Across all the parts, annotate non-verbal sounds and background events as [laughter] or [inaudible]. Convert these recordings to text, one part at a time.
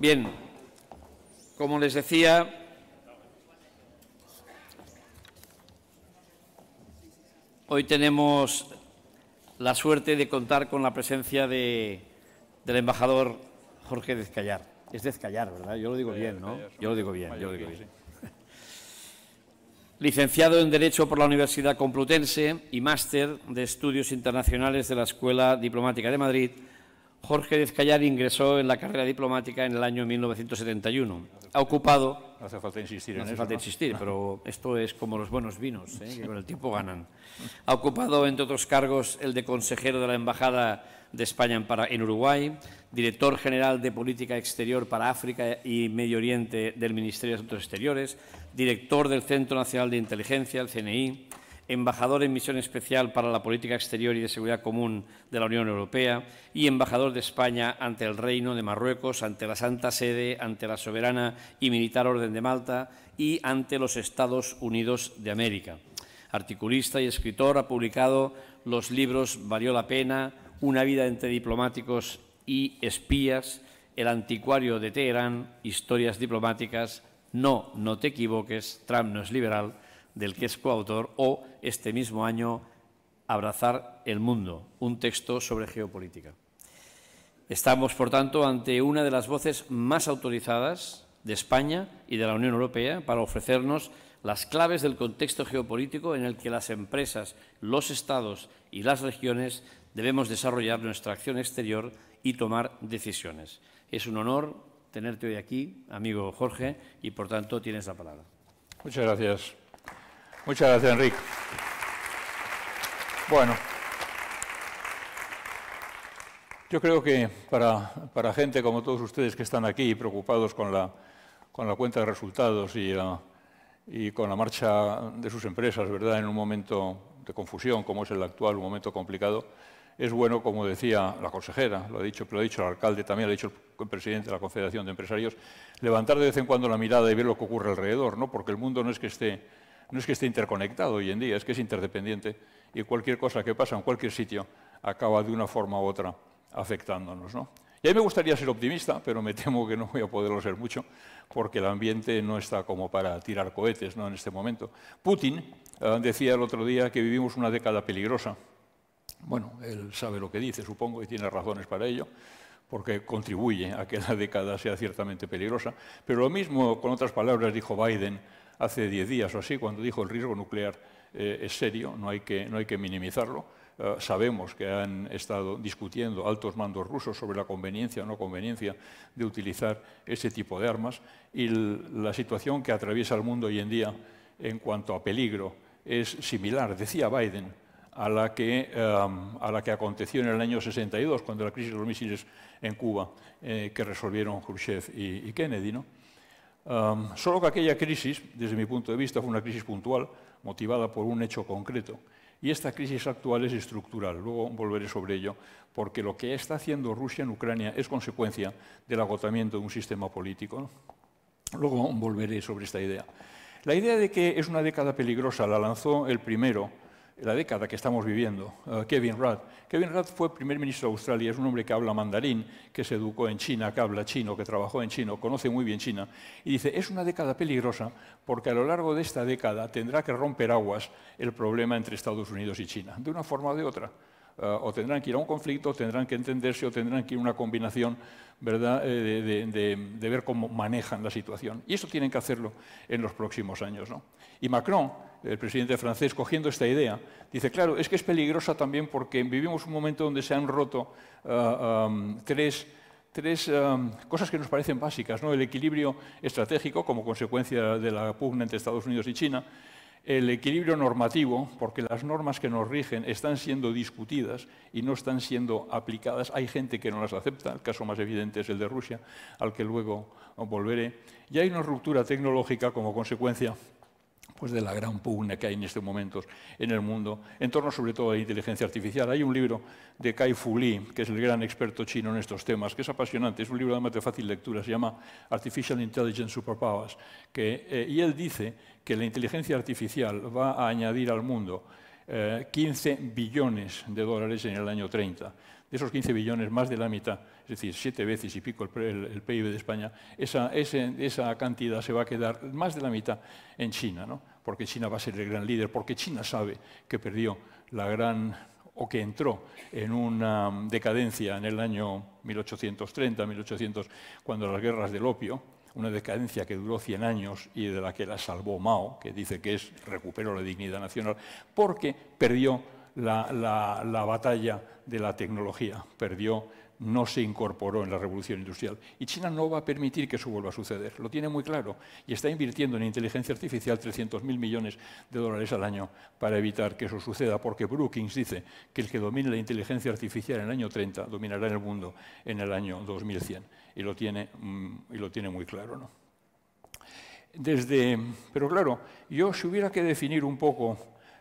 Bien, como les decía, hoy tenemos la suerte de contar con la presencia del embajador Jorge Dezcallar. Es Dezcallar, ¿verdad? Yo lo digo bien, ¿no? Yo lo digo bien, yo lo digo bien. [laughs] Licenciado en Derecho por la Universidad Complutense y máster de Estudios Internacionales de la Escuela Diplomática de Madrid, Jorge Dezcayar ingresó en la carrera diplomática en el año 1971. Ha ocupado... No hace falta insistir insistir, pero esto es como los buenos vinos, ¿eh? que con el tiempo ganan. Ha ocupado, entre otros cargos, el de consejero de la Embajada de España en Uruguay, director general de Política Exterior para África y Medio Oriente del Ministerio de Asuntos Exteriores, director del Centro Nacional de Inteligencia, el CNI, embajador en misión especial para la política exterior y de seguridad común de la Unión Europea y embajador de España ante el Reino de Marruecos, ante la Santa Sede, ante la Soberana y Militar Orden de Malta y ante los Estados Unidos de América. Articulista y escritor, ha publicado los libros Valió la pena, Una vida entre diplomáticos y espías, El anticuario de Teherán, Historias diplomáticas, No, no te equivoques, Trump no es liberal, del que es coautor, o este mismo año Abrazar el Mundo, un texto sobre geopolítica. Estamos, por tanto, ante una de las voces más autorizadas de España y de la Unión Europea para ofrecernos las claves del contexto geopolítico en el que las empresas, los estados y las regiones debemos desarrollar nuestra acción exterior y tomar decisiones. Es un honor tenerte hoy aquí, amigo Jorge, y por tanto tienes la palabra. Muchas gracias. Muchas gracias, Enrique. Bueno, yo creo que para, gente como todos ustedes que están aquí preocupados con la, con la cuenta de resultados y, con la marcha de sus empresas, ¿verdad? En un momento de confusión como es el actual, un momento complicado, es bueno, como decía la consejera, lo ha dicho, lo ha dicho el alcalde, también lo ha dicho el presidente de la Confederación de Empresarios, levantar de vez en cuando la mirada y ver lo que ocurre alrededor, ¿no? Porque el mundo no es que esté no es que esté interconectado hoy en día, es que es interdependiente y cualquier cosa que pasa en cualquier sitio acaba de una forma u otra afectándonos. ¿no? Y a mí me gustaría ser optimista, pero me [laughs] temo que no voy a poderlo ser mucho, porque el ambiente no está como para tirar cohetes ¿no? en este momento. Putin eh, decía el otro día que vivimos una década peligrosa. Bueno, él sabe lo que dice, supongo, y tiene razones para ello porque contribuye a que la década sea ciertamente peligrosa. Pero lo mismo, con otras palabras, dijo Biden hace diez días o así, cuando dijo el riesgo nuclear eh, es serio, no hay que, no hay que minimizarlo. Eh, sabemos que han estado discutiendo altos mandos rusos sobre la conveniencia o no conveniencia de utilizar ese tipo de armas y la situación que atraviesa el mundo hoy en día en cuanto a peligro es similar, decía Biden, a la, que, em, a la que aconteció en el año 62, cuando la crisis de los misiles en Cuba, eh, que resolvieron Khrushchev y, y Kennedy. ¿no? solo que aquella crisis, desde mi punto de vista, fue una crisis puntual, motivada por un hecho concreto. Y esta crisis actual es estructural, luego volveré sobre ello, porque lo que está haciendo Rusia en Ucrania es consecuencia del agotamiento de un sistema político. Luego volveré sobre esta idea. La idea de que es una década peligrosa la lanzó el primero, la década que estamos viviendo, eh, Kevin Rudd. Kevin Rudd fue primer ministro de Australia, es un hombre que habla mandarín, que se educó en China, que habla chino, que trabajó en chino, conoce muy bien China, y dice, es una década peligrosa porque a lo largo de esta década tendrá que romper aguas el problema entre Estados Unidos y China, de una forma o de otra. Eh, o tendrán que ir a un conflicto, tendrán que entenderse, o tendrán que ir a una combinación ¿verdad? Eh, de, de, ver cómo manejan la situación. Y eso tienen que hacerlo en los próximos años. ¿no? Y Macron el presidente francés, cogiendo esta idea, dice, claro, es que es peligrosa también porque vivimos un momento donde se han roto ah, tres, cosas que nos parecen básicas, ¿no? el equilibrio estratégico como consecuencia de la pugna entre Estados Unidos y China, el equilibrio normativo, porque las normas que nos rigen están siendo discutidas y no están siendo aplicadas. Hay gente que no las acepta, el caso más evidente es el de Rusia, al que luego volveré. Y hay una ruptura tecnológica como consecuencia pues, de la gran pugna que hay en estos momentos en el mundo, en torno sobre todo a la inteligencia artificial. Hay un libro de Kai Fu Lee, que es el gran experto chino en estos temas, que es apasionante, es un libro de de fácil lectura, se llama Artificial Intelligence Superpowers, eh, y él dice que la inteligencia artificial va a añadir al mundo 15 eh, billones de dólares en el año 30 de esos 15 billones, más de la mitad, es decir, siete veces y pico el, PIB de España, esa, cantidad se va a quedar más de la mitad en China, ¿no? porque China va a ser el gran líder, porque China sabe que perdió la gran o que entró en una decadencia en el año 1830, 1800, cuando las guerras del opio, una decadencia que duró 100 años y de la que la salvó Mao, que dice que es recuperó la dignidad nacional, porque perdió la, batalla de la tecnología, perdió no se incorporó en la revolución industrial. Y China no va a permitir que eso vuelva a suceder, lo tiene muy claro. Y está invirtiendo en inteligencia artificial 300.000 millones de dólares al año para evitar que eso suceda, porque Brookings dice que el que domine la inteligencia artificial en el año 30 dominará el mundo en el año 2100. Y lo tiene, mm, y lo tiene muy claro. ¿no? Desde, pero claro, yo si hubiera que definir un poco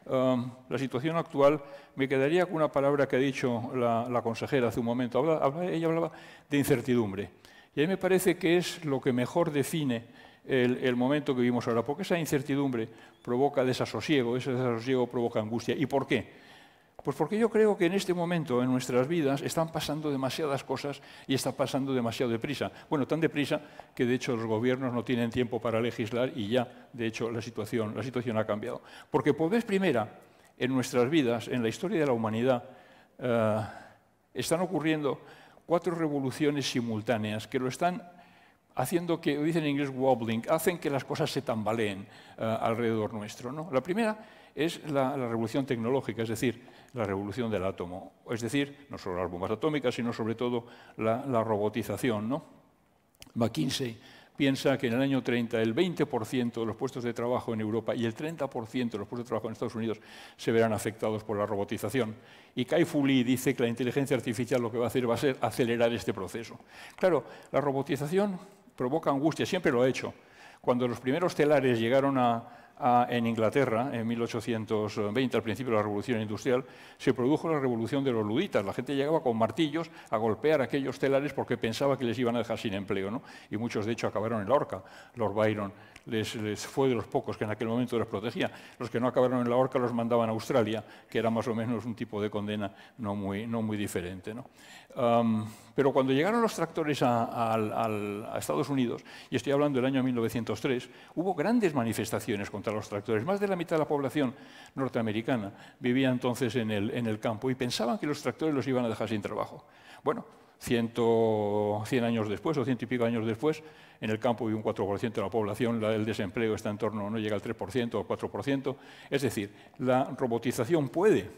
Em, la situación actual, me quedaría con una palabra que ha dicho la, consejera hace un momento. ella hablaba de incertidumbre. Y a mí me parece que es lo que mejor define el, el, momento que vivimos ahora, porque esa incertidumbre provoca desasosiego, ese desasosiego provoca angustia. ¿Y por qué? Pues porque yo creo que en este momento en nuestras vidas están pasando demasiadas cosas y está pasando demasiado deprisa. Bueno, tan deprisa que de hecho los gobiernos no tienen tiempo para legislar y ya de hecho la situación, la situación ha cambiado. Porque por vez primera en nuestras vidas, en la historia de la humanidad, eh, están ocurriendo cuatro revoluciones simultáneas que lo están haciendo que, dicen en inglés wobbling, hacen que las cosas se tambaleen eh, alrededor nuestro. ¿no? La primera es la, revolución tecnológica, es decir, la revolución del átomo. Es decir, no solo las bombas atómicas, sino sobre todo la, robotización. ¿no? McKinsey piensa que en el año 30 el 20% de los puestos de trabajo en Europa y el 30% de los puestos de trabajo en Estados Unidos se verán afectados por la robotización. Y Kai Fu Lee dice que la inteligencia artificial lo que va a hacer va a ser acelerar este proceso. Claro, la robotización provoca angustia, siempre lo ha hecho. Cuando los primeros telares llegaron a, en Inglaterra, en 1820, al principio de la Revolución Industrial, se produjo la revolución de los luditas. La gente llegaba con martillos a golpear aquellos telares porque pensaba que les iban a dejar sin empleo. Y muchos, de hecho, acabaron en la horca. Los Byron les, fue de los pocos que en aquel momento los protegía. Los que no acabaron en la horca los mandaban a Australia, que era más o menos un tipo de condena no muy, no muy diferente. pero cuando llegaron los tractores a Estados Unidos, y estoy hablando del año 1903, hubo grandes manifestaciones contra los tractores. Más de la mitad de la población norteamericana vivía entonces en el, en el campo y pensaban que los tractores los iban a dejar sin trabajo. Bueno, ciento, 100 años después o ciento y pico años después, en el campo vive un 4% de la población, el desempleo está en torno, no llega al 3% o 4%. Es decir, la robotización puede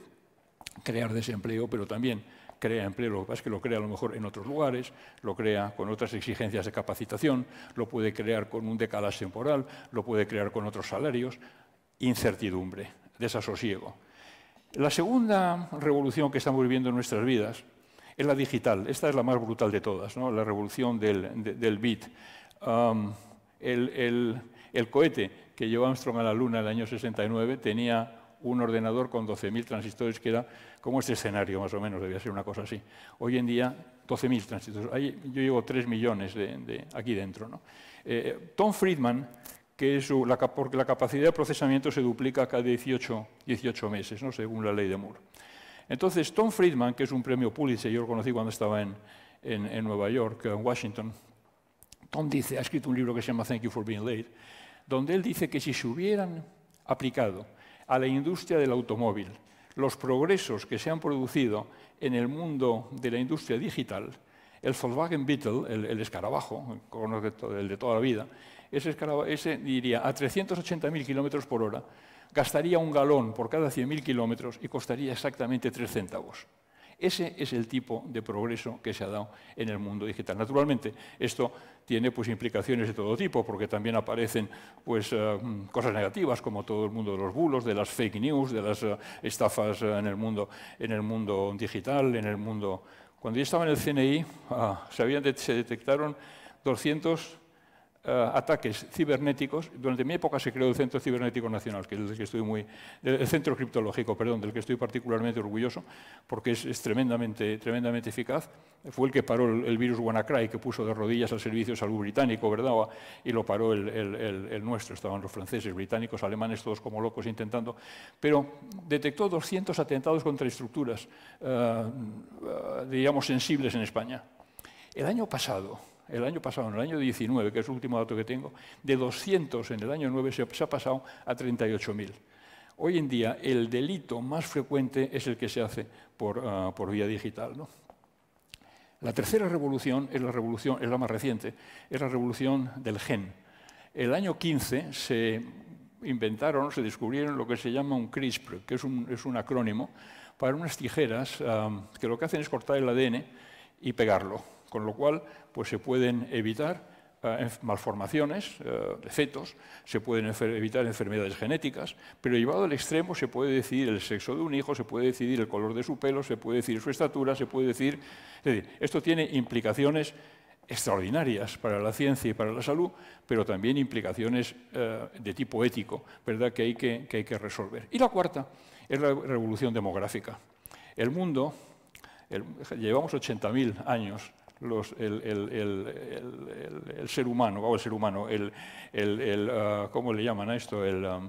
crear desempleo, pero también crea empleo, lo es que lo crea a lo mejor en otros lugares, lo crea con otras exigencias de capacitación, lo puede crear con un decalaje temporal, lo puede crear con otros salarios, incertidumbre, desasosiego. La segunda revolución que estamos viviendo en nuestras vidas es la digital. Esta es la más brutal de todas, la revolución del, bit. el, el cohete que llevó Armstrong a la Luna en el año 69 tenía un ordenador con 12.000 transistores, que era como este escenario, más o menos, debía ser una cosa así. Hoy en día, 12.000 transistores. yo llevo 3 millones de, aquí dentro. ¿no? Eh, Tom Friedman, que es porque la capacidad de procesamiento se duplica cada 18, 18 meses, ¿no? según la ley de Moore. Entonces, Tom Friedman, que es un premio Pulitzer, yo lo conocí cuando estaba en, en, en Nueva York, en Washington, Tom dice, ha escrito un libro que se llama Thank You for Being Late, donde él dice que si se hubieran aplicado a la industria del automóvil, los progresos que se han producido en el mundo de la industria digital, el Volkswagen Beetle, el, escarabajo, el de toda la vida, ese, ese diría a 380.000 kilómetros por hora, gastaría un galón por cada 100.000 kilómetros y costaría exactamente 3 centavos. Ese es el tipo de progreso que se ha dado en el mundo digital. Naturalmente, esto tiene pues, implicaciones de todo tipo, porque también aparecen pues, eh, cosas negativas, como todo el mundo de los bulos, de las fake news, de las eh, estafas eh, en, el mundo, en el mundo digital, en el mundo... Cuando yo estaba en el CNI, ah, se detectaron 200 eh, ataques cibernéticos. Durante mi época se creó el Centro Cibernético Nacional, que es el que estoy muy, el Centro Criptológico, perdón, del que estoy particularmente orgulloso, porque es, tremendamente, tremendamente eficaz. Fue el que paró el, virus WannaCry, que puso de rodillas al servicio de salud británico, ¿verdad? Y lo paró el, el, el, nuestro. Estaban los franceses, británicos, alemanes, todos como locos intentando. Pero detectó 200 atentados contra estructuras, eh, eh, digamos, sensibles en España. El año pasado, el año pasado, en el año 19, que es el último dato que tengo, de 200 en el año 9 se, ha pasado a 38.000. Hoy en día el delito más frecuente es el que se hace por, ah, vía digital. La tercera revolución es la revolución, es la más reciente, es la revolución del gen. El año 15 se inventaron, se descubrieron lo que se llama un CRISPR, que es un, acrónimo, para unas tijeras ah, que lo que hacen es cortar el ADN y pegarlo con lo cual pues, se pueden evitar eh, malformaciones, eh, defectos, se pueden evitar enfermedades genéticas, pero llevado al extremo se puede decidir el sexo de un hijo, se puede decidir el color de su pelo, se puede decidir su estatura, se puede decir, esto tiene implicaciones extraordinarias para la ciencia y para la salud, pero también implicaciones eh, de tipo ético, ¿verdad?, que hay que, resolver. Y la cuarta es la revolución demográfica. El mundo, llevamos 80.000 años el, ser humano, o el ser humano, el, ah, ¿cómo le llaman a esto? Ah,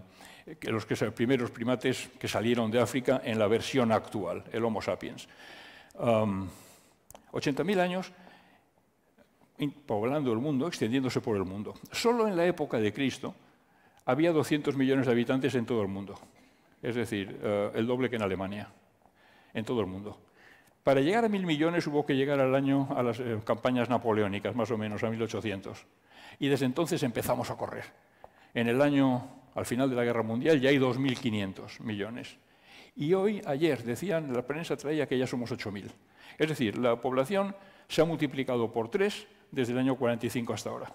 los, que, primeros primates que salieron de África en la versión actual, el Homo sapiens. 80.000 años poblando el mundo, extendiéndose por el mundo. Solo en la época de Cristo había 200 millones de habitantes en todo el mundo, es decir, ah, el doble que en Alemania, en todo el mundo. Para llegar a mil millones hubo que llegar al año a las eh, campañas napoleónicas, más o menos, a 1800. Y desde entonces empezamos a correr. En el año, al final de la Guerra Mundial, ya hay 2.500 millones. Y hoy, ayer, decían, la prensa traía que ya somos 8.000. Es decir, la población se ha multiplicado por tres desde el año 45 hasta ahora.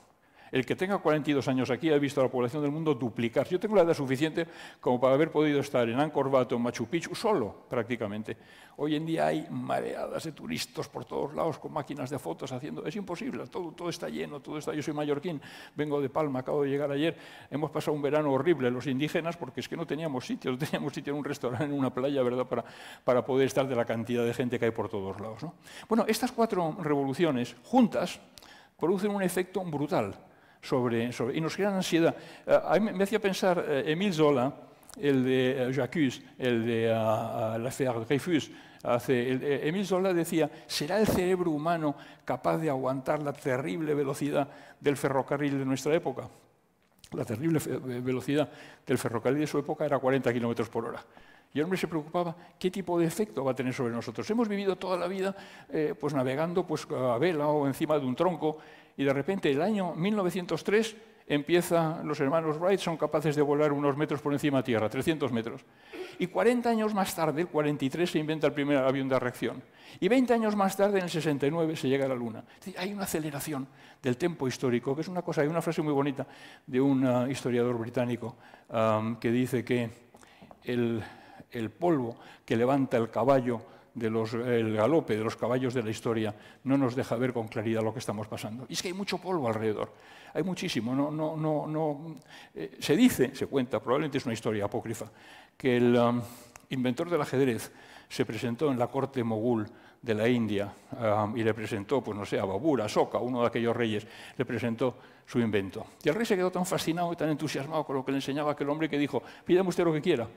El que tenga 42 años aquí ha visto a la población del mundo duplicar. Yo tengo la edad suficiente como para haber podido estar en Angkor Wat o Machu Picchu solo, prácticamente. Hoy en día hay mareadas de turistas por todos lados con máquinas de fotos haciendo... Es imposible, todo, todo está lleno, todo está... Yo soy mallorquín, vengo de Palma, acabo de llegar ayer. Hemos pasado un verano horrible los indígenas porque es que no teníamos sitio, no teníamos sitio en un restaurante, en una playa, ¿verdad?, para, poder estar de la cantidad de gente que hay por todos lados. Bueno, estas cuatro revoluciones juntas producen un efecto brutal sobre, y nos crean ansiedad. Eh, me, hacía pensar eh, emil Zola, el de eh, Jacques, el de ah, ah, la Affaire Dreyfus, hace, Zola decía, ¿será el cerebro humano capaz de aguantar la terrible velocidad del ferrocarril de nuestra época? La terrible velocidad del ferrocarril de su época era 40 kilómetros por hora. Y el hombre se preocupaba qué tipo de efecto va a tener sobre nosotros. Hemos vivido toda la vida pues navegando pues, a vela o encima de un tronco y de repente el año 1903 empieza, los hermanos Wright son capaces de volar unos metros por encima de tierra, 300 metros. Y 40 años más tarde, el 43, se inventa el primer avión de reacción. Y 20 años más tarde, en el 69, se llega a la Luna. hay una aceleración del tiempo histórico, que es una cosa, hay una frase muy bonita de un ah, historiador británico ah, que dice que el polvo que levanta el caballo de los, el galope de los caballos de la historia no nos deja ver con claridad lo que estamos pasando. Y es que hay mucho polvo alrededor, hay muchísimo. No, no, no, no, eh, se dice, se cuenta, probablemente es una historia apócrifa, que el um, inventor del ajedrez se presentó en la corte mogul de la India um, y le presentó, pues no sé, a Babur, a Soka, uno de aquellos reyes, le presentó su invento. Y el rey se quedó tan fascinado y tan entusiasmado con lo que le enseñaba aquel hombre que dijo, pídame usted lo que quiera.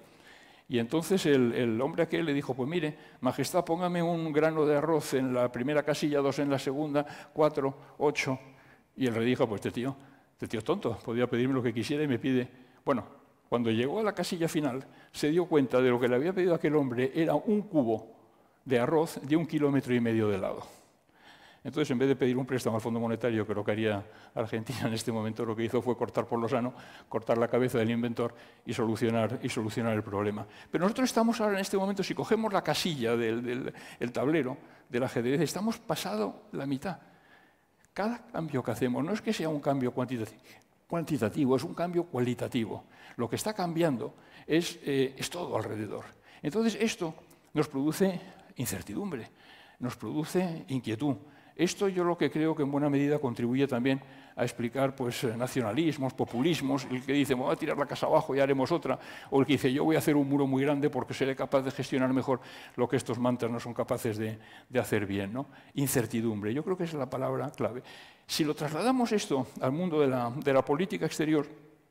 Y entonces el, hombre aquel le dijo, pues mire, majestad, póngame un grano de arroz en la primera casilla, dos en la segunda, cuatro, ocho. Y el rey dijo, pues este tío, este tío es tonto, podía pedirme lo que quisiera y me pide. Bueno, cuando llegó a la casilla final, se dio cuenta de lo que le había pedido aquel hombre era un cubo de arroz de un kilómetro y medio de lado. Entonces, en vez de pedir un préstamo al Fondo Monetario, que lo que haría Argentina en este momento, lo que hizo fue cortar por lo sano, cortar la cabeza del inventor y solucionar, el problema. Pero nosotros estamos ahora en este momento, si cogemos la casilla del, tablero del ajedrez, estamos pasado la mitad. Cada cambio que hacemos no es que sea un cambio cuantitativo, es un cambio cualitativo. Lo que está cambiando eh, es todo alrededor. Entonces, esto nos produce incertidumbre, nos produce inquietud esto yo lo que creo que en buena medida contribuye también a explicar pues, eh, nacionalismos, populismos, el que dice, vamos a tirar la casa abajo y haremos otra, o el que dice, yo voy a hacer un muro muy grande porque seré capaz de gestionar mejor lo que estos mantas no son capaces de, hacer bien. Incertidumbre, yo creo que es la palabra clave. Si lo trasladamos esto al mundo de la, política exterior,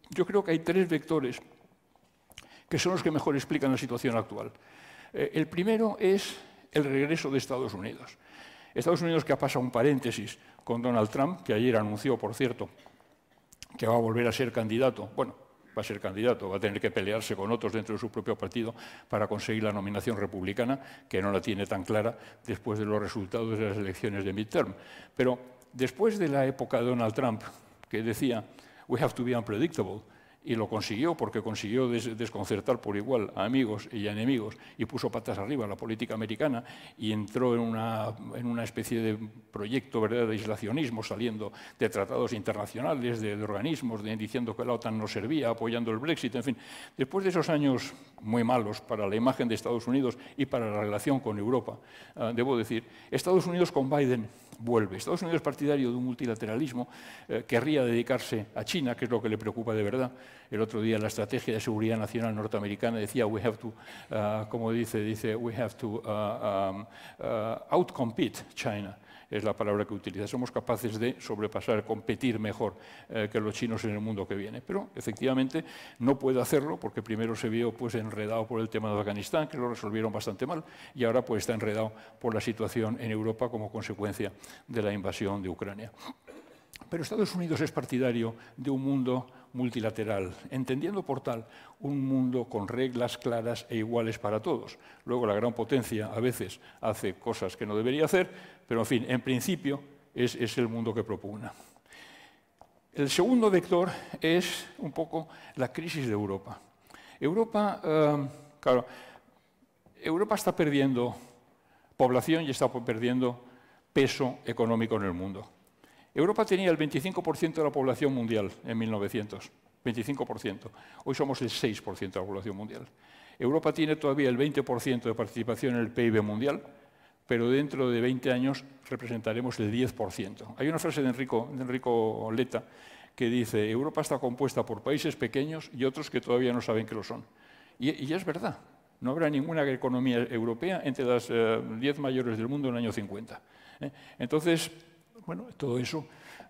yo creo que hay tres vectores que son los que mejor explican la situación actual. Eh, el primero es el regreso de Estados Unidos. Estados Unidos que ha pasado un paréntesis con Donald Trump, que ayer anunció, por cierto, que va a volver a ser candidato. Bueno, va a ser candidato, va a tener que pelearse con otros dentro de su propio partido para conseguir la nominación republicana, que no la tiene tan clara después de los resultados de las elecciones de midterm. Pero después de la época de Donald Trump, que decía, we have to be unpredictable, y lo consiguió porque consiguió desconcertar por igual a amigos y a enemigos y puso patas arriba la política americana y entró en una, en una especie de proyecto ¿verdad? de aislacionismo saliendo de tratados internacionales, de, organismos, diciendo que la OTAN no servía, apoyando el Brexit, en fin. Después de esos años muy malos para la imagen de Estados Unidos y para la relación con Europa, ah, debo decir, Estados Unidos con Biden vuelve. Estados Unidos, partidario de un multilateralismo, eh, querría dedicarse a China, que es lo que le preocupa de verdad. El otro día la estrategia de seguridad nacional norteamericana decía, we have to, ah, como dice, dice, we have to um, outcompete China es la palabra que utiliza. Somos capaces de sobrepasar, competir mejor eh, que los chinos en el mundo que viene. Pero efectivamente no puede hacerlo porque primero se vio pues, enredado por el tema de Afganistán, que lo resolvieron bastante mal, y ahora pues, está enredado por la situación en Europa como consecuencia de la invasión de Ucrania. Pero Estados Unidos es partidario de un mundo multilateral, entendiendo por tal un mundo con reglas claras e iguales para todos. Luego la gran potencia a veces hace cosas que no debería hacer, pero en fin, en principio es, el mundo que propugna. El segundo vector es un poco la crisis de Europa. Europa, eh, Europa está perdiendo población y está perdiendo peso económico en el mundo. Europa tenía el 25% de la población mundial en 1900, 25%. Hoy somos el 6% de la población mundial. Europa tiene todavía el 20% de participación en el PIB mundial, pero dentro de 20 años representaremos el 10%. Hay una frase de Enrico, Leta que dice, Europa está compuesta por países pequeños y otros que todavía no saben que lo son. Y, es verdad, no habrá ninguna economía europea entre las 10 eh, mayores del mundo en el año 50. ¿eh? Entonces, bueno, todo eso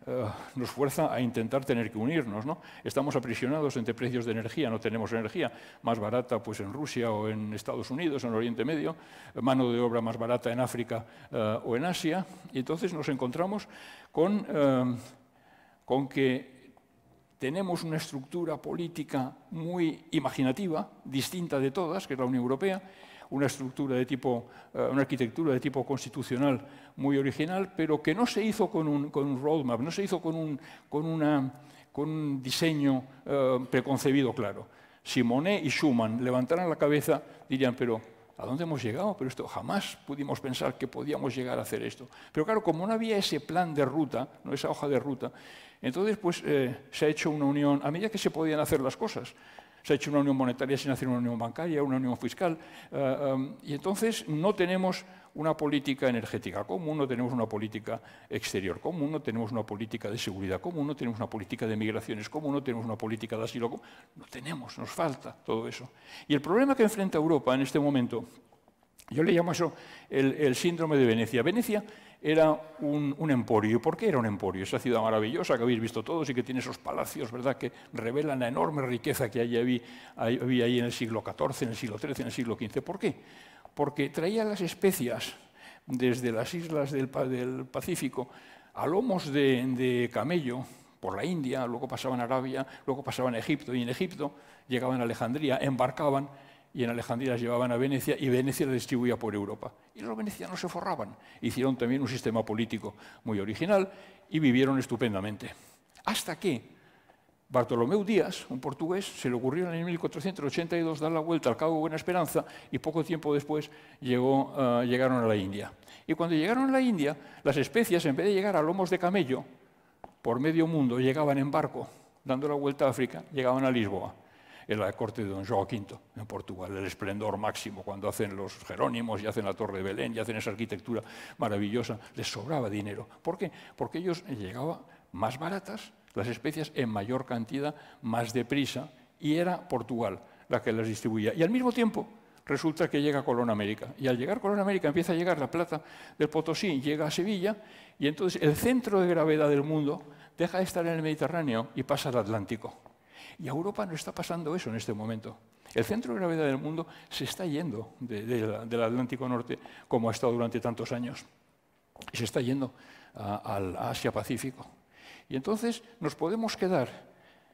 eh, nos fuerza a intentar tener que unirnos. ¿no? Estamos aprisionados entre precios de energía, no tenemos energía más barata pues, en Rusia o en Estados Unidos, en Oriente Medio, mano de obra más barata en África eh, o en Asia, y entonces nos encontramos con, eh, con que tenemos una estructura política muy imaginativa, distinta de todas, que es la Unión Europea, una estructura de tipo, eh, una arquitectura de tipo constitucional muy original, pero que no se hizo con un, roadmap, no se hizo con un, con un diseño eh, preconcebido claro. Si y Schuman levantaran la cabeza, dirían, pero ¿a dónde hemos llegado? Pero esto jamás pudimos pensar que podíamos llegar a hacer esto. Pero claro, como no había ese plan de ruta, no esa hoja de ruta, entonces pues eh, se ha hecho una unión a medida que se podían hacer las cosas se ha hecho una unión monetaria sin hacer una unión bancaria, una unión fiscal. Eh, em, y entonces no tenemos una política energética común, no tenemos una política exterior común, no tenemos una política de seguridad común, no tenemos una política de migraciones común, no tenemos una política de asilo común. No tenemos, nos falta todo eso. Y el problema que enfrenta Europa en este momento, yo le llamo eso el, síndrome de Venecia. Venecia era un, emporio. ¿Y por qué era un emporio? Esa ciudad maravillosa que habéis visto todos y que tiene esos palacios, ¿verdad?, que revelan la enorme riqueza que había ahí, había en el siglo XIV, en el siglo XIII, en el siglo XV. ¿Por qué? Porque traía las especias desde las islas del, Pacífico a lomos de, de camello, por la India, luego pasaban a Arabia, luego pasaban a Egipto y en Egipto llegaban a Alejandría, embarcaban y en Alejandría las llevaban a Venecia y Venecia las distribuía por Europa. Y los venecianos se forraban. Hicieron también un sistema político muy original y vivieron estupendamente. Hasta que Bartolomeu Díaz, un portugués, se le ocurrió en el 1482 dar la vuelta al Cabo de Buena Esperanza y poco tiempo después eh, llegaron a la India. Y cuando llegaron a la India, las especias, en vez de llegar a lomos de camello, por medio mundo llegaban en barco, dando la vuelta a África, llegaban a Lisboa en la corte de don Joaquín en Portugal, el esplendor máximo, cuando hacen los Jerónimos y hacen la Torre de Belén y hacen esa arquitectura maravillosa, les sobraba dinero. ¿Por qué? Porque ellos llegaban más baratas, las especias en mayor cantidad, más deprisa, y era Portugal la que las distribuía. Y al mismo tiempo, resulta que llega Colón América. Y al llegar Colón América empieza a llegar la plata del Potosí, llega a Sevilla, y entonces el centro de gravedad del mundo deja de estar en el Mediterráneo y pasa al Atlántico. Y a Europa no está pasando eso en este momento. El centro de gravedad del mundo se está yendo del Atlántico Norte, como ha estado durante tantos años, y se está yendo al Asia-Pacífico. Y entonces nos podemos quedar,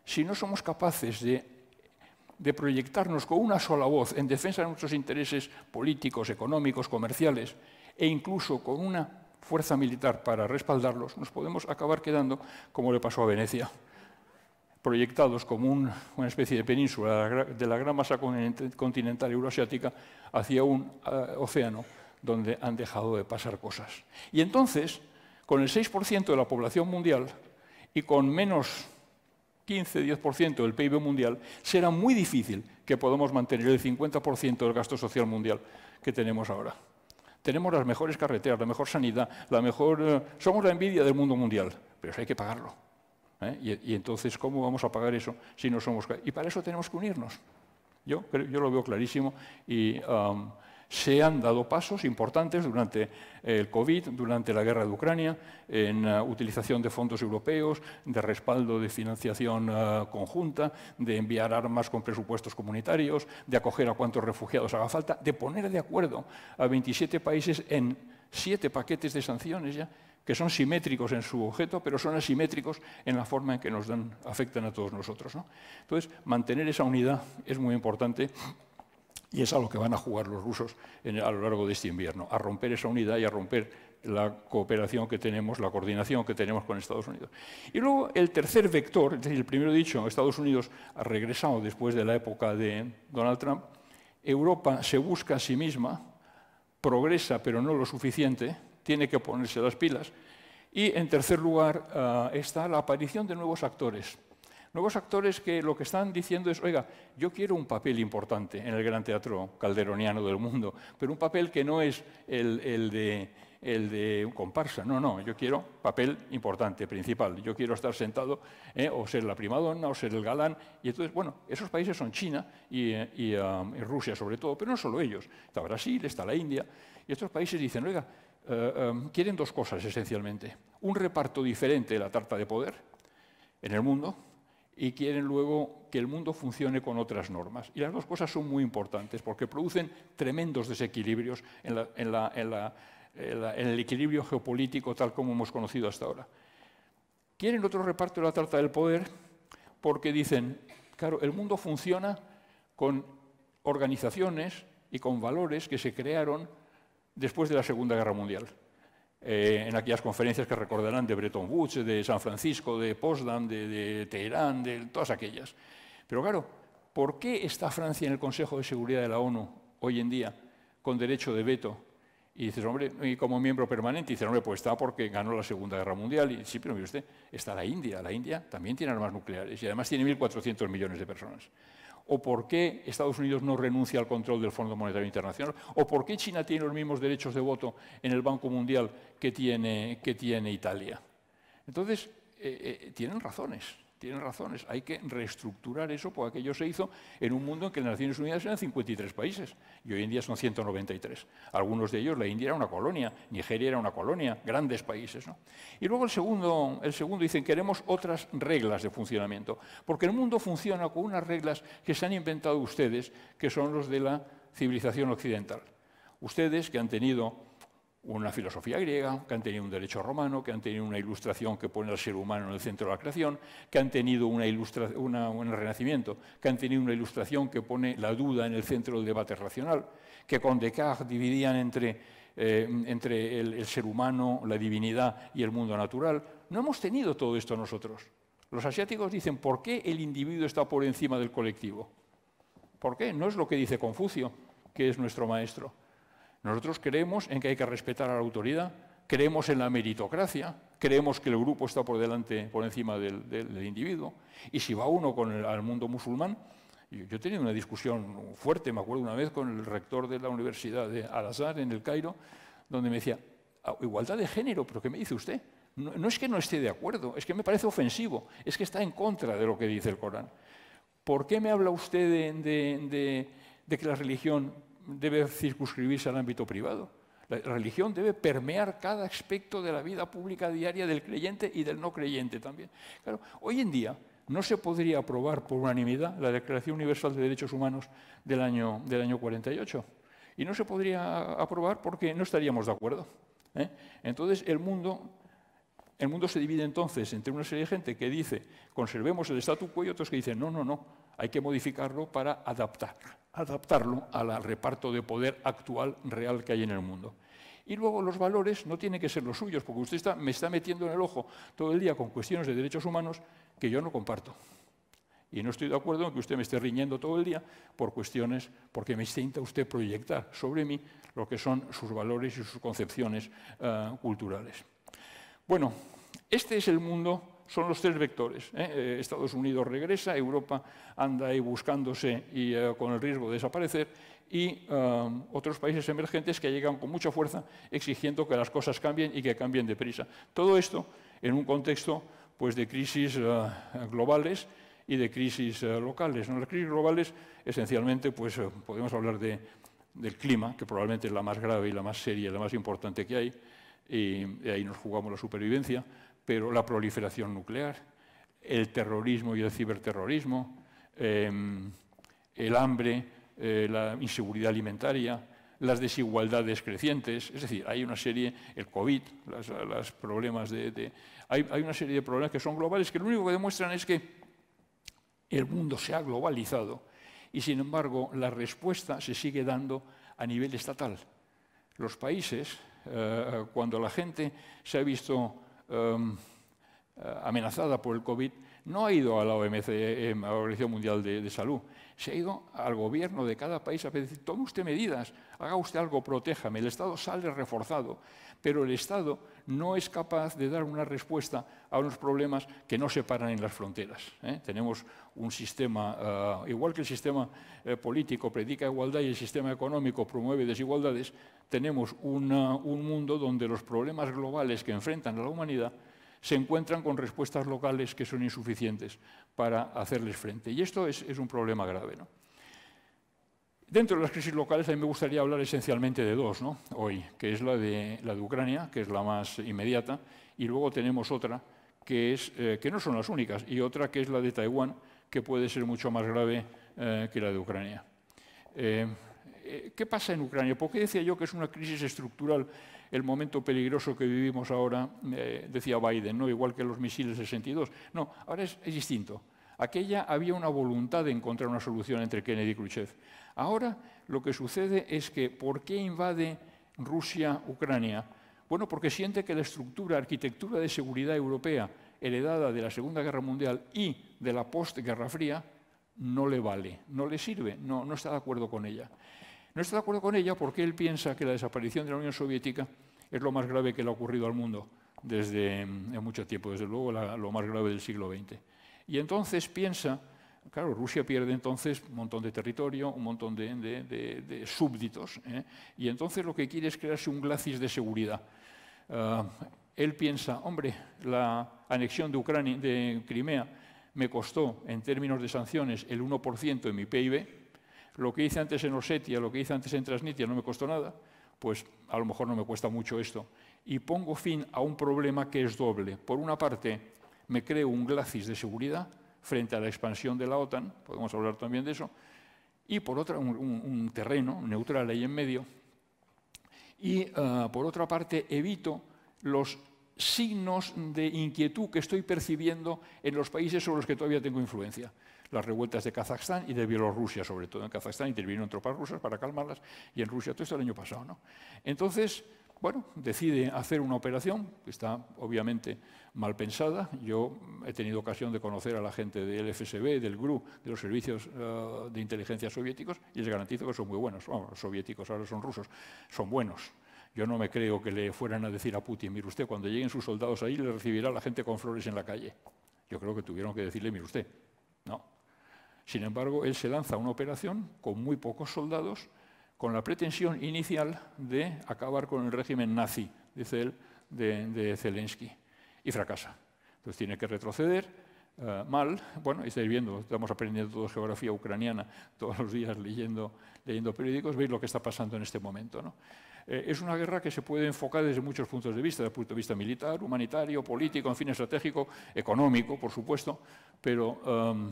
si no somos capaces de proyectarnos con una sola voz en defensa de nuestros intereses políticos, económicos, comerciales e incluso con una fuerza militar para respaldarlos, nos podemos acabar quedando como le pasó a Venecia proyectados como una especie de península de la gran masa continental euroasiática hacia un eh, océano donde han dejado de pasar cosas. Y entonces, con el 6% de la población mundial y con menos 15-10% del PIB mundial, será muy difícil que podamos mantener el 50% del gasto social mundial que tenemos ahora. Tenemos las mejores carreteras, la mejor sanidad, la mejor... Eh, somos la envidia del mundo mundial, pero hay que pagarlo. ¿eh? Y, entonces, ¿cómo vamos a pagar eso si no somos... Y para eso tenemos que unirnos. Yo, lo veo clarísimo y se han dado pasos importantes durante el COVID, durante la guerra de Ucrania, en eh, utilización de fondos europeos, de respaldo de financiación eh, conjunta, de enviar armas con presupuestos comunitarios, de acoger a cuantos refugiados haga falta, de poner de acuerdo a 27 países en siete paquetes de sanciones ya que son simétricos en su objeto, pero son asimétricos en la forma en que nos dan, afectan a todos nosotros. ¿no? Entonces, mantener esa unidad es muy importante y es a lo que van a jugar los rusos a lo largo de este invierno, a romper esa unidad y a romper la cooperación que tenemos, la coordinación que tenemos con Estados Unidos. Y luego el tercer vector, es decir, el primero dicho, Estados Unidos ha regresado después de la época de Donald Trump, Europa se busca a sí misma, progresa pero no lo suficiente, tiene que ponerse las pilas. Y en tercer lugar ah, está la aparición de nuevos actores. Nuevos actores que lo que están diciendo es, oiga, yo quiero un papel importante en el gran teatro calderoniano del mundo, pero un papel que no es el, de el de comparsa. No, no, yo quiero papel importante, principal. Yo quiero estar sentado eh, o ser la primadonna o ser el galán. Y entonces, bueno, esos países son China y, eh, ah, y Rusia sobre todo, pero no solo ellos. Está Brasil, está la India. Y estos países dicen, oiga, eh, em, quieren dos cosas esencialmente. Un reparto diferente de la tarta de poder en el mundo y quieren luego que el mundo funcione con otras normas. Y las dos cosas son muy importantes porque producen tremendos desequilibrios en, en el equilibrio geopolítico tal como hemos conocido hasta ahora. Quieren otro reparto de la tarta del poder porque dicen, claro, el mundo funciona con organizaciones y con valores que se crearon después de la Segunda Guerra Mundial. Eh, en aquellas conferencias que recordarán de Bretton Woods, de San Francisco, de Potsdam, de, Teherán, de todas aquellas. Pero claro, ¿por qué está Francia en el Consejo de Seguridad de la ONU hoy en día con derecho de veto? Y dices, hombre, y como miembro permanente, y dices, hombre, pues está porque ganó la Segunda Guerra Mundial. Y sí, pero mire usted, está la India. La India también tiene armas nucleares y además tiene 1.400 millones de personas o por qué Estados Unidos no renuncia al control del Fondo Monetario Internacional, o por qué China tiene los mismos derechos de voto en el Banco Mundial que tiene, Italia. Entonces, eh, eh, tienen razones. Tienen razones, hay que reestructurar eso, porque aquello se hizo en un mundo en que las Naciones Unidas eran 53 países y hoy en día son 193. Algunos de ellos, la India era una colonia, Nigeria era una colonia, grandes países. Y luego el segundo, el segundo dicen, queremos otras reglas de funcionamiento, porque el mundo funciona con unas reglas que se han inventado ustedes, que son los de la civilización occidental. Ustedes que han tenido una filosofía griega, que han tenido un derecho romano, que han tenido una ilustración que pone al ser humano en el centro de la creación, que han tenido una un renacimiento, que han tenido una ilustración que pone la duda en el centro del debate racional, que con Descartes dividían eh, entre, el, el ser humano, la divinidad y el mundo natural. No hemos tenido todo esto nosotros. Los asiáticos dicen, ¿por qué el individuo está por encima del colectivo? ¿Por qué? No es lo que dice Confucio, que es nuestro maestro. Nosotros creemos en que hay que respetar a la autoridad, creemos en la meritocracia, creemos que el grupo está por delante, por encima del, individuo. Y si va uno con el, al mundo musulmán, yo, he tenido una discusión fuerte, me acuerdo una vez, con el rector de la Universidad de Al-Azhar en el Cairo, donde me decía, ah, igualdad de género, pero ¿qué me dice usted? No, es que no esté de acuerdo, es que me parece ofensivo, es que está en contra de lo que dice el Corán. ¿Por qué me habla usted de que la religión debe circunscribirse al ámbito privado. La religión debe permear cada aspecto de la vida pública diaria del creyente y del no creyente también. hoy en día no se podría aprobar por unanimidad la Declaración Universal de Derechos Humanos del año, del año 48. Y no se podría aprobar porque no estaríamos de acuerdo. ¿eh? Entonces el mundo, el mundo se divide entonces entre una serie de gente que dice conservemos el statu quo y otros que dicen no, no, no, hay que modificarlo para adaptar adaptarlo al reparto de poder actual real que hay en el mundo. Y luego los valores no tienen que ser los suyos, porque usted me está metiendo en el ojo todo el día con cuestiones de derechos humanos que yo no comparto. Y no estoy de acuerdo en que usted me esté riñendo todo el día por cuestiones, porque me intenta usted proyectar sobre mí lo que son sus valores y sus concepciones eh, culturales. Bueno, este es el mundo son los tres vectores. ¿eh? Eh, Estados Unidos regresa, Europa anda ahí buscándose y eh, con el riesgo de desaparecer, y otros países emergentes que llegan con mucha fuerza exigiendo que las cosas cambien y que cambien deprisa. Todo esto en un contexto pues, de crisis globales y de crisis locales. En las crisis globales, esencialmente, pues, podemos hablar del clima, que probablemente es la más grave y la más seria, la más importante que hay, y ahí nos jugamos la supervivencia pero la proliferación nuclear, el terrorismo y el ciberterrorismo, em, el hambre, eh, la inseguridad alimentaria, las desigualdades crecientes, es decir, hay una serie, el COVID, los problemas de... hay, una serie de problemas que son globales que lo único que demuestran es que el mundo se ha globalizado y sin embargo la respuesta se sigue dando a nivel estatal. Los países, eh, cuando la gente se ha visto Em, eh, amenazada por el COVID, no ha ido a la OMC, em, a la Organización Mundial de, de, Salud, se ha ido al gobierno de cada país a decir, tome usted medidas, haga usted algo, protéjame. El Estado sale reforzado, pero el Estado no es capaz de dar una respuesta a unos problemas que no se paran en las fronteras. ¿eh? Tenemos un sistema, ah, igual que el sistema eh, político predica igualdad y el sistema económico promueve desigualdades, tenemos un mundo donde los problemas globales que enfrentan a la humanidad se encuentran con respuestas locales que son insuficientes para hacerles frente. Y esto es, un problema grave. Dentro de las crisis locales, a mí me gustaría hablar esencialmente de dos ¿no? hoy, que es la de, la de Ucrania, que es la más inmediata, y luego tenemos otra, que, es, eh, que no son las únicas, y otra que es la de Taiwán, que puede ser mucho más grave eh, que la de Ucrania. Eh, ¿Qué pasa en Ucrania? ¿Por qué decía yo que es una crisis estructural el momento peligroso que vivimos ahora? decía Biden, ¿no? igual que los misiles 62. No, ahora es distinto. Aquella había una voluntad de encontrar una solución entre Kennedy y Khrushchev. Ahora lo que sucede es que, ¿por qué invade Rusia Ucrania? Bueno, porque siente que la estructura, arquitectura de seguridad europea heredada de la Segunda Guerra Mundial y de la postguerra fría no le vale, no le sirve, no, está de acuerdo con ella. No está de acuerdo con ella porque él piensa que la desaparición de la Unión Soviética es lo más grave que le ha ocurrido al mundo desde mm, mucho tiempo, desde luego lo más grave del siglo XX. Y entonces piensa Claro, Rusia pierde entonces un montón de territorio, un montón de, súbditos, ¿eh? y entonces lo que quiere es crearse un glacis de seguridad. Ah, él piensa, hombre, la anexión de, Ucrania, de Crimea me costó, en términos de sanciones, el 1% de mi PIB, lo que hice antes en Osetia, lo que hice antes en Transnistria no me costó nada, pues a lo mejor no me cuesta mucho esto. Y pongo fin a un problema que es doble. Por una parte, me creo un glacis de seguridad, frente a la expansión de la OTAN, podemos hablar también de eso, y por otra, un, terreno neutral ahí en medio, y ah, por otra parte evito los signos de inquietud que estoy percibiendo en los países sobre los que todavía tengo influencia. Las revueltas de Kazajstán y de Bielorrusia, sobre todo en Kazajstán, en tropas rusas para calmarlas, y en Rusia todo esto el año pasado. ¿no? Entonces, bueno, decide hacer una operación, que está obviamente mal pensada. Yo he tenido ocasión de conocer a la gente del FSB, del GRU, de los servicios eh, de inteligencia soviéticos, y les garantizo que son muy buenos. los soviéticos ahora son rusos, son buenos. Yo no me creo que le fueran a decir a Putin, mire usted, cuando lleguen sus soldados ahí, le recibirá la gente con flores en la calle. Yo creo que tuvieron que decirle, mire usted, no. Sin embargo, él se lanza una operación con muy pocos soldados con la pretensión inicial de acabar con el régimen nazi, dice él, de, Zelensky. Y fracasa. Entonces tiene que retroceder eh, mal. Bueno, estáis viendo, estamos aprendiendo toda geografía ucraniana [laughs] todos los días leyendo, leyendo periódicos, veis lo que está pasando en este momento. ¿no? Eh, es una guerra que se puede enfocar desde muchos puntos de vista, desde el punto de vista militar, humanitario, político, en fin, estratégico, económico, por supuesto, pero... Em,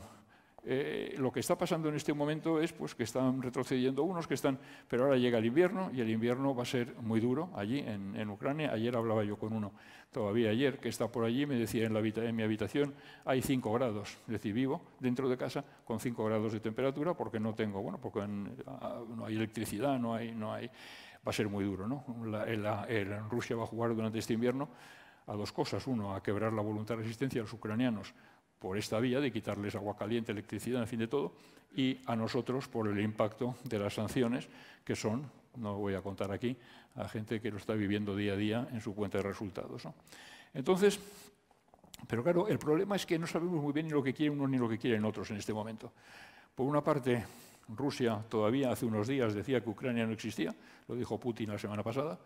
eh, lo que está pasando en este momento es pues, que están retrocediendo unos, que están, pero ahora llega el invierno y el invierno va a ser muy duro allí en, Ucrania. Ayer hablaba yo con uno, todavía ayer, que está por allí, me decía en, la, en mi habitación hay 5 grados, es decir, vivo dentro de casa con 5 grados de temperatura porque no tengo, bueno, porque no hay electricidad, no hay, no hay, va a ser muy duro. ¿no? Rusia va a jugar durante este invierno a dos cosas. Uno, a quebrar la voluntad de resistencia de los ucranianos por esta vía de quitarles agua caliente, electricidad, en fin de todo, y a nosotros por el impacto de las sanciones, que son, no voy a contar aquí, a gente que lo está viviendo día a día en su cuenta de resultados. Entonces, pero claro, el problema es que no sabemos muy bien ni lo que quieren unos ni lo que quieren otros en este momento. Por una parte, Rusia todavía hace unos días decía que Ucrania no existía, lo dijo Putin la semana pasada.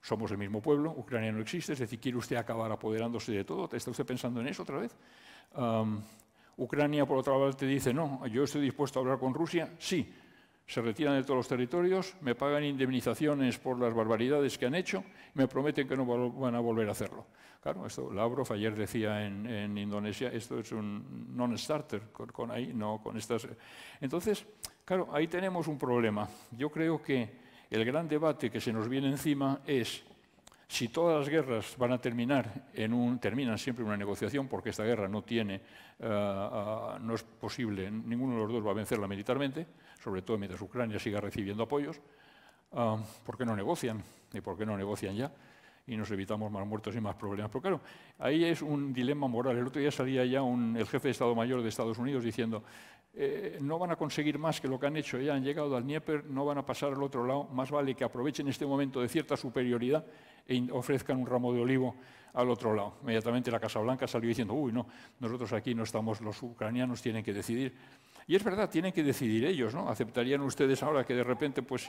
Somos el mismo pueblo, Ucrania no existe, es decir, ¿quiere usted acabar apoderándose de todo? ¿Está usted pensando en eso otra vez? Ucrania, por otra parte, dice, no, yo estoy dispuesto a hablar con Rusia, sí, se retiran de todos los territorios, me pagan indemnizaciones por las barbaridades que han hecho me prometen que no van a volver a hacerlo. Claro, esto Lavrov ayer decía en, Indonesia, esto es un non-starter, con, ahí, no con estas... Entonces, claro, ahí tenemos un problema. Yo creo que el gran debate que se nos viene encima es si todas las guerras van a terminar en un, terminan siempre en una negociación, porque esta guerra no tiene, eh, ah, no es posible, ninguno de los dos va a vencerla militarmente, sobre todo mientras Ucrania siga recibiendo apoyos, ah, ¿por qué no negocian? ¿Y por qué no negocian ya? Y nos evitamos más muertos y más problemas. Pero claro, ahí es un dilema moral. El otro día salía ya el jefe de Estado Mayor de Estados Unidos diciendo, eh, no van a conseguir más que lo que han hecho, ya han llegado al Dnieper, no van a pasar al otro lado, más vale que aprovechen este momento de cierta superioridad e ofrezcan un ramo de olivo al otro lado. Inmediatamente la Casa Blanca salió diciendo, uy, no, nosotros aquí no estamos, los ucranianos tienen que decidir. Y es verdad, tienen que decidir ellos, ¿no? ¿Aceptarían ustedes ahora que de repente, pues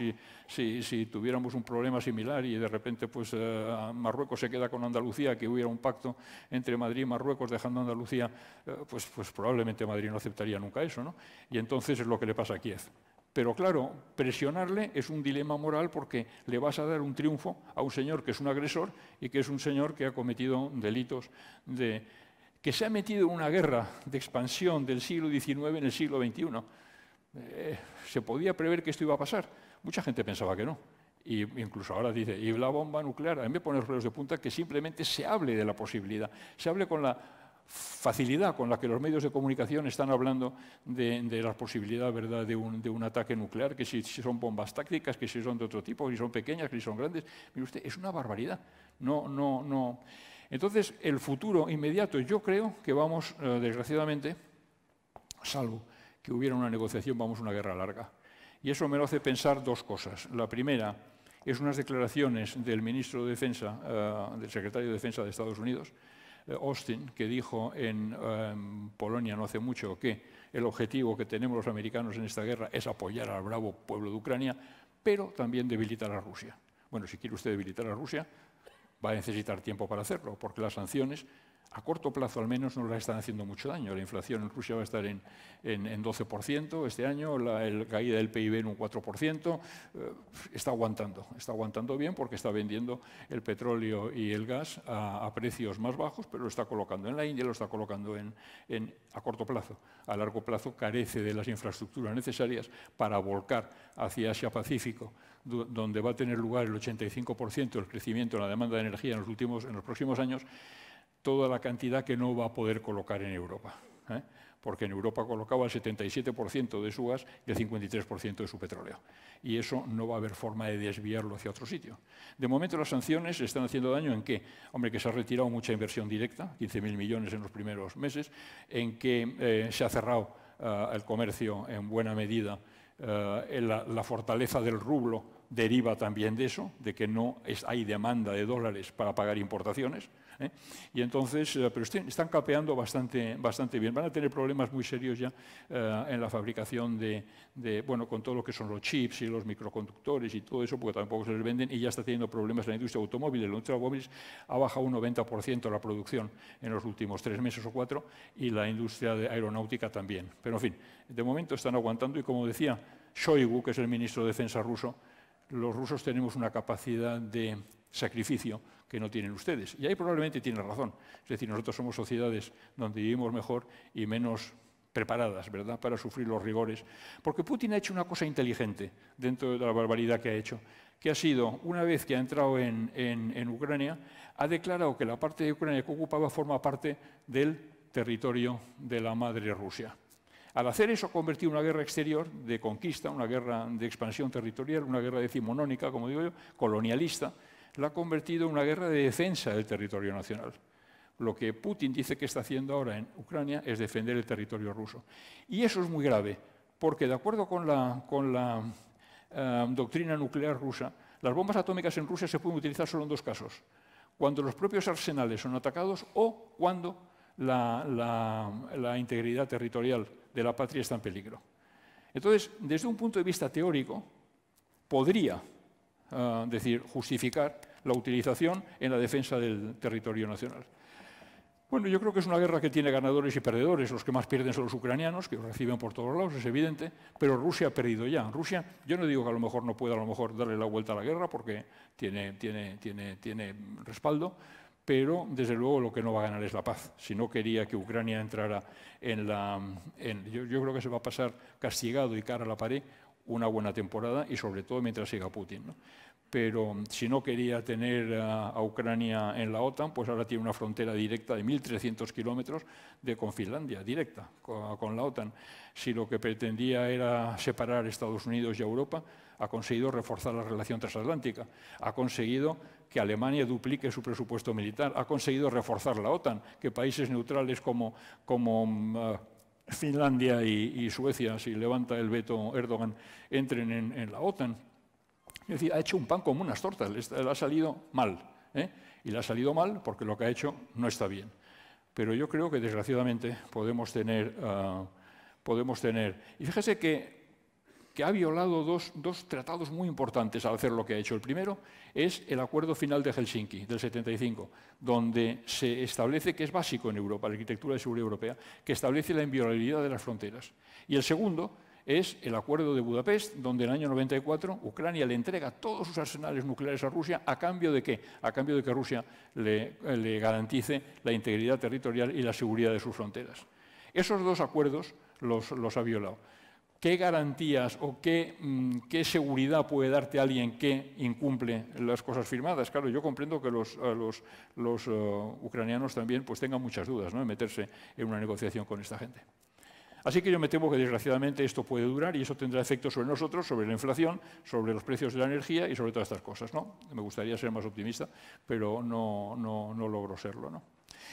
si, tuviéramos un problema similar y de repente, pues eh, Marruecos se queda con Andalucía, que hubiera un pacto entre Madrid y Marruecos dejando Andalucía, eh, pues, pues probablemente Madrid no aceptaría nunca eso, ¿no? Y entonces es lo que le pasa a Kiev. Pero claro, presionarle es un dilema moral porque le vas a dar un triunfo a un señor que es un agresor y que es un señor que ha cometido delitos de que se ha metido en una guerra de expansión del siglo XIX en el siglo XXI. Eh, se podía prever que esto iba a pasar. Mucha gente pensaba que no. Y incluso ahora dice, y la bomba nuclear, a mí me pone los de punta que simplemente se hable de la posibilidad, se hable con la facilidad con la que los medios de comunicación están hablando de, la posibilidad ¿verdad? De un, ataque nuclear, que si, son bombas tácticas, que si son de otro tipo, que si son pequeñas, que si son grandes. Mire usted, es una barbaridad. No, no, no. Entonces, el futuro inmediato, yo creo que vamos, eh, desgraciadamente, salvo que hubiera una negociación, vamos a una guerra larga. Y eso me lo hace pensar dos cosas. La primera es unas declaraciones del ministro de Defensa, eh, del secretario de Defensa de Estados Unidos, eh, Austin, que dijo en em, Polonia no hace mucho que el objetivo que tenemos los americanos en esta guerra es apoyar al bravo pueblo de Ucrania, pero también debilitar a Rusia. Bueno, si quiere usted debilitar a Rusia, va a necesitar tiempo para hacerlo, porque las sanciones a corto plazo al menos no la están haciendo mucho daño. La inflación en Rusia va a estar en, 12% este año, la caída del PIB en un 4%, eh, está aguantando, está aguantando bien porque está vendiendo el petróleo y el gas a, precios más bajos, pero lo está colocando en la India, lo está colocando en, a corto plazo. A largo plazo carece de las infraestructuras necesarias para volcar hacia Asia-Pacífico, donde va a tener lugar el 85% del crecimiento en la demanda de energía en los próximos años toda la cantidad que no va a poder colocar en Europa. ¿eh? Porque en Europa colocaba el 77% de su gas y el 53% de su petróleo. Y eso no va a haber forma de desviarlo hacia otro sitio. De momento las sanciones están haciendo daño en que, hombre, que se ha retirado mucha inversión directa, 15.000 millones en los primeros meses, en que eh, se ha cerrado eh, el comercio en buena medida, la, fortaleza del rublo deriva también de eso, de que no hay demanda de dólares para pagar importaciones. ¿eh? Y entonces, eh, pero este, están capeando bastante, bastante bien. Van a tener problemas muy serios ya eh, en la fabricación de, bueno, con todo lo que son los chips y los microconductores y todo eso, porque tampoco se les venden y ya está teniendo problemas la industria automóvil. La industria automóvil ha bajado un 90% la producción en los últimos tres meses o cuatro y la industria de aeronáutica también. Pero en fin, de momento están aguantando y como decía Shoigu, que es el ministro de Defensa ruso, los rusos tenemos una capacidad de sacrificio que no tienen ustedes. Y ahí probablemente tienen razón. Es decir, nosotros somos sociedades donde vivimos mejor y menos preparadas, ¿verdad?, para sufrir los rigores. Porque Putin ha hecho una cosa inteligente dentro de la barbaridad que ha hecho, que ha sido, una vez que ha entrado en, en Ucrania, ha declarado que la parte de Ucrania que ocupaba forma parte del territorio de la madre Rusia. Al hacer eso, ha convertido una guerra exterior de conquista, una guerra de expansión territorial, una guerra decimonónica, como digo yo, colonialista, la ha convertido en una guerra de defensa del territorio nacional. Lo que Putin dice que está haciendo ahora en Ucrania es defender el territorio ruso. Y eso es muy grave, porque de acuerdo con la, eh, doctrina nuclear rusa, las bombas atómicas en Rusia se pueden utilizar solo en dos casos. Cuando los propios arsenales son atacados o cuando la integridad territorial de la patria está en peligro. Entonces, desde un punto de vista teórico, podría decir, justificar la utilización en la defensa del territorio nacional. Bueno, yo creo que es una guerra que tiene ganadores y perdedores. Los que más pierden son los ucranianos, que los reciben por todos lados, es evidente, pero Rusia ha perdido ya. Rusia, yo no digo que a lo mejor no pueda a lo mejor darle la vuelta a la guerra porque tiene, tiene, tiene, tiene respaldo, pero desde luego lo que no va a ganar es la paz. Si no quería que Ucrania entrara en la... yo, yo, creo que se va a pasar castigado y cara a la pared una buena temporada y sobre todo mientras siga Putin. Pero mm, si no quería tener a, Ucrania en la OTAN, pues ahora tiene una frontera directa de 1.300 kilómetros de, con Finlandia, directa con, la OTAN. Si lo que pretendía era separar Estados Unidos y Europa, ha conseguido reforzar la relación transatlántica, ha conseguido que Alemania duplique su presupuesto militar, ha conseguido reforzar la OTAN, que países neutrales como, como mm, Finlandia y, Suecia, si levanta el veto Erdogan, entren en, la OTAN. Es decir, ha hecho un pan como unas tortas, le, ha salido mal. ¿eh? Y le ha salido mal porque lo que ha hecho no está bien. Pero yo creo que desgraciadamente podemos tener... Ah, podemos tener. Y fíjese que que ha violado dos, tratados muy importantes al hacer lo que ha hecho. El primero es el Acuerdo Final de Helsinki del 75, donde se establece que es básico en Europa, la arquitectura de seguridad europea, que establece la inviolabilidad de las fronteras. Y el segundo es el Acuerdo de Budapest, donde en el año 94 Ucrania le entrega todos sus arsenales nucleares a Rusia, ¿a cambio de qué? A cambio de que Rusia le, garantice la integridad territorial y la seguridad de sus fronteras. Esos dos acuerdos los ha violado. ¿Qué garantías o mm, qué, seguridad puede darte alguien que incumple las cosas firmadas? Claro, yo comprendo que los, eh, ucranianos también pues, tengan muchas dudas ¿no? en meterse en una negociación con esta gente. Así que yo me temo que desgraciadamente esto puede durar y eso tendrá efectos sobre nosotros, sobre la inflación, sobre los precios de la energía y sobre todas estas cosas. ¿no? Me gustaría ser más optimista, pero no, no, logro serlo. ¿no?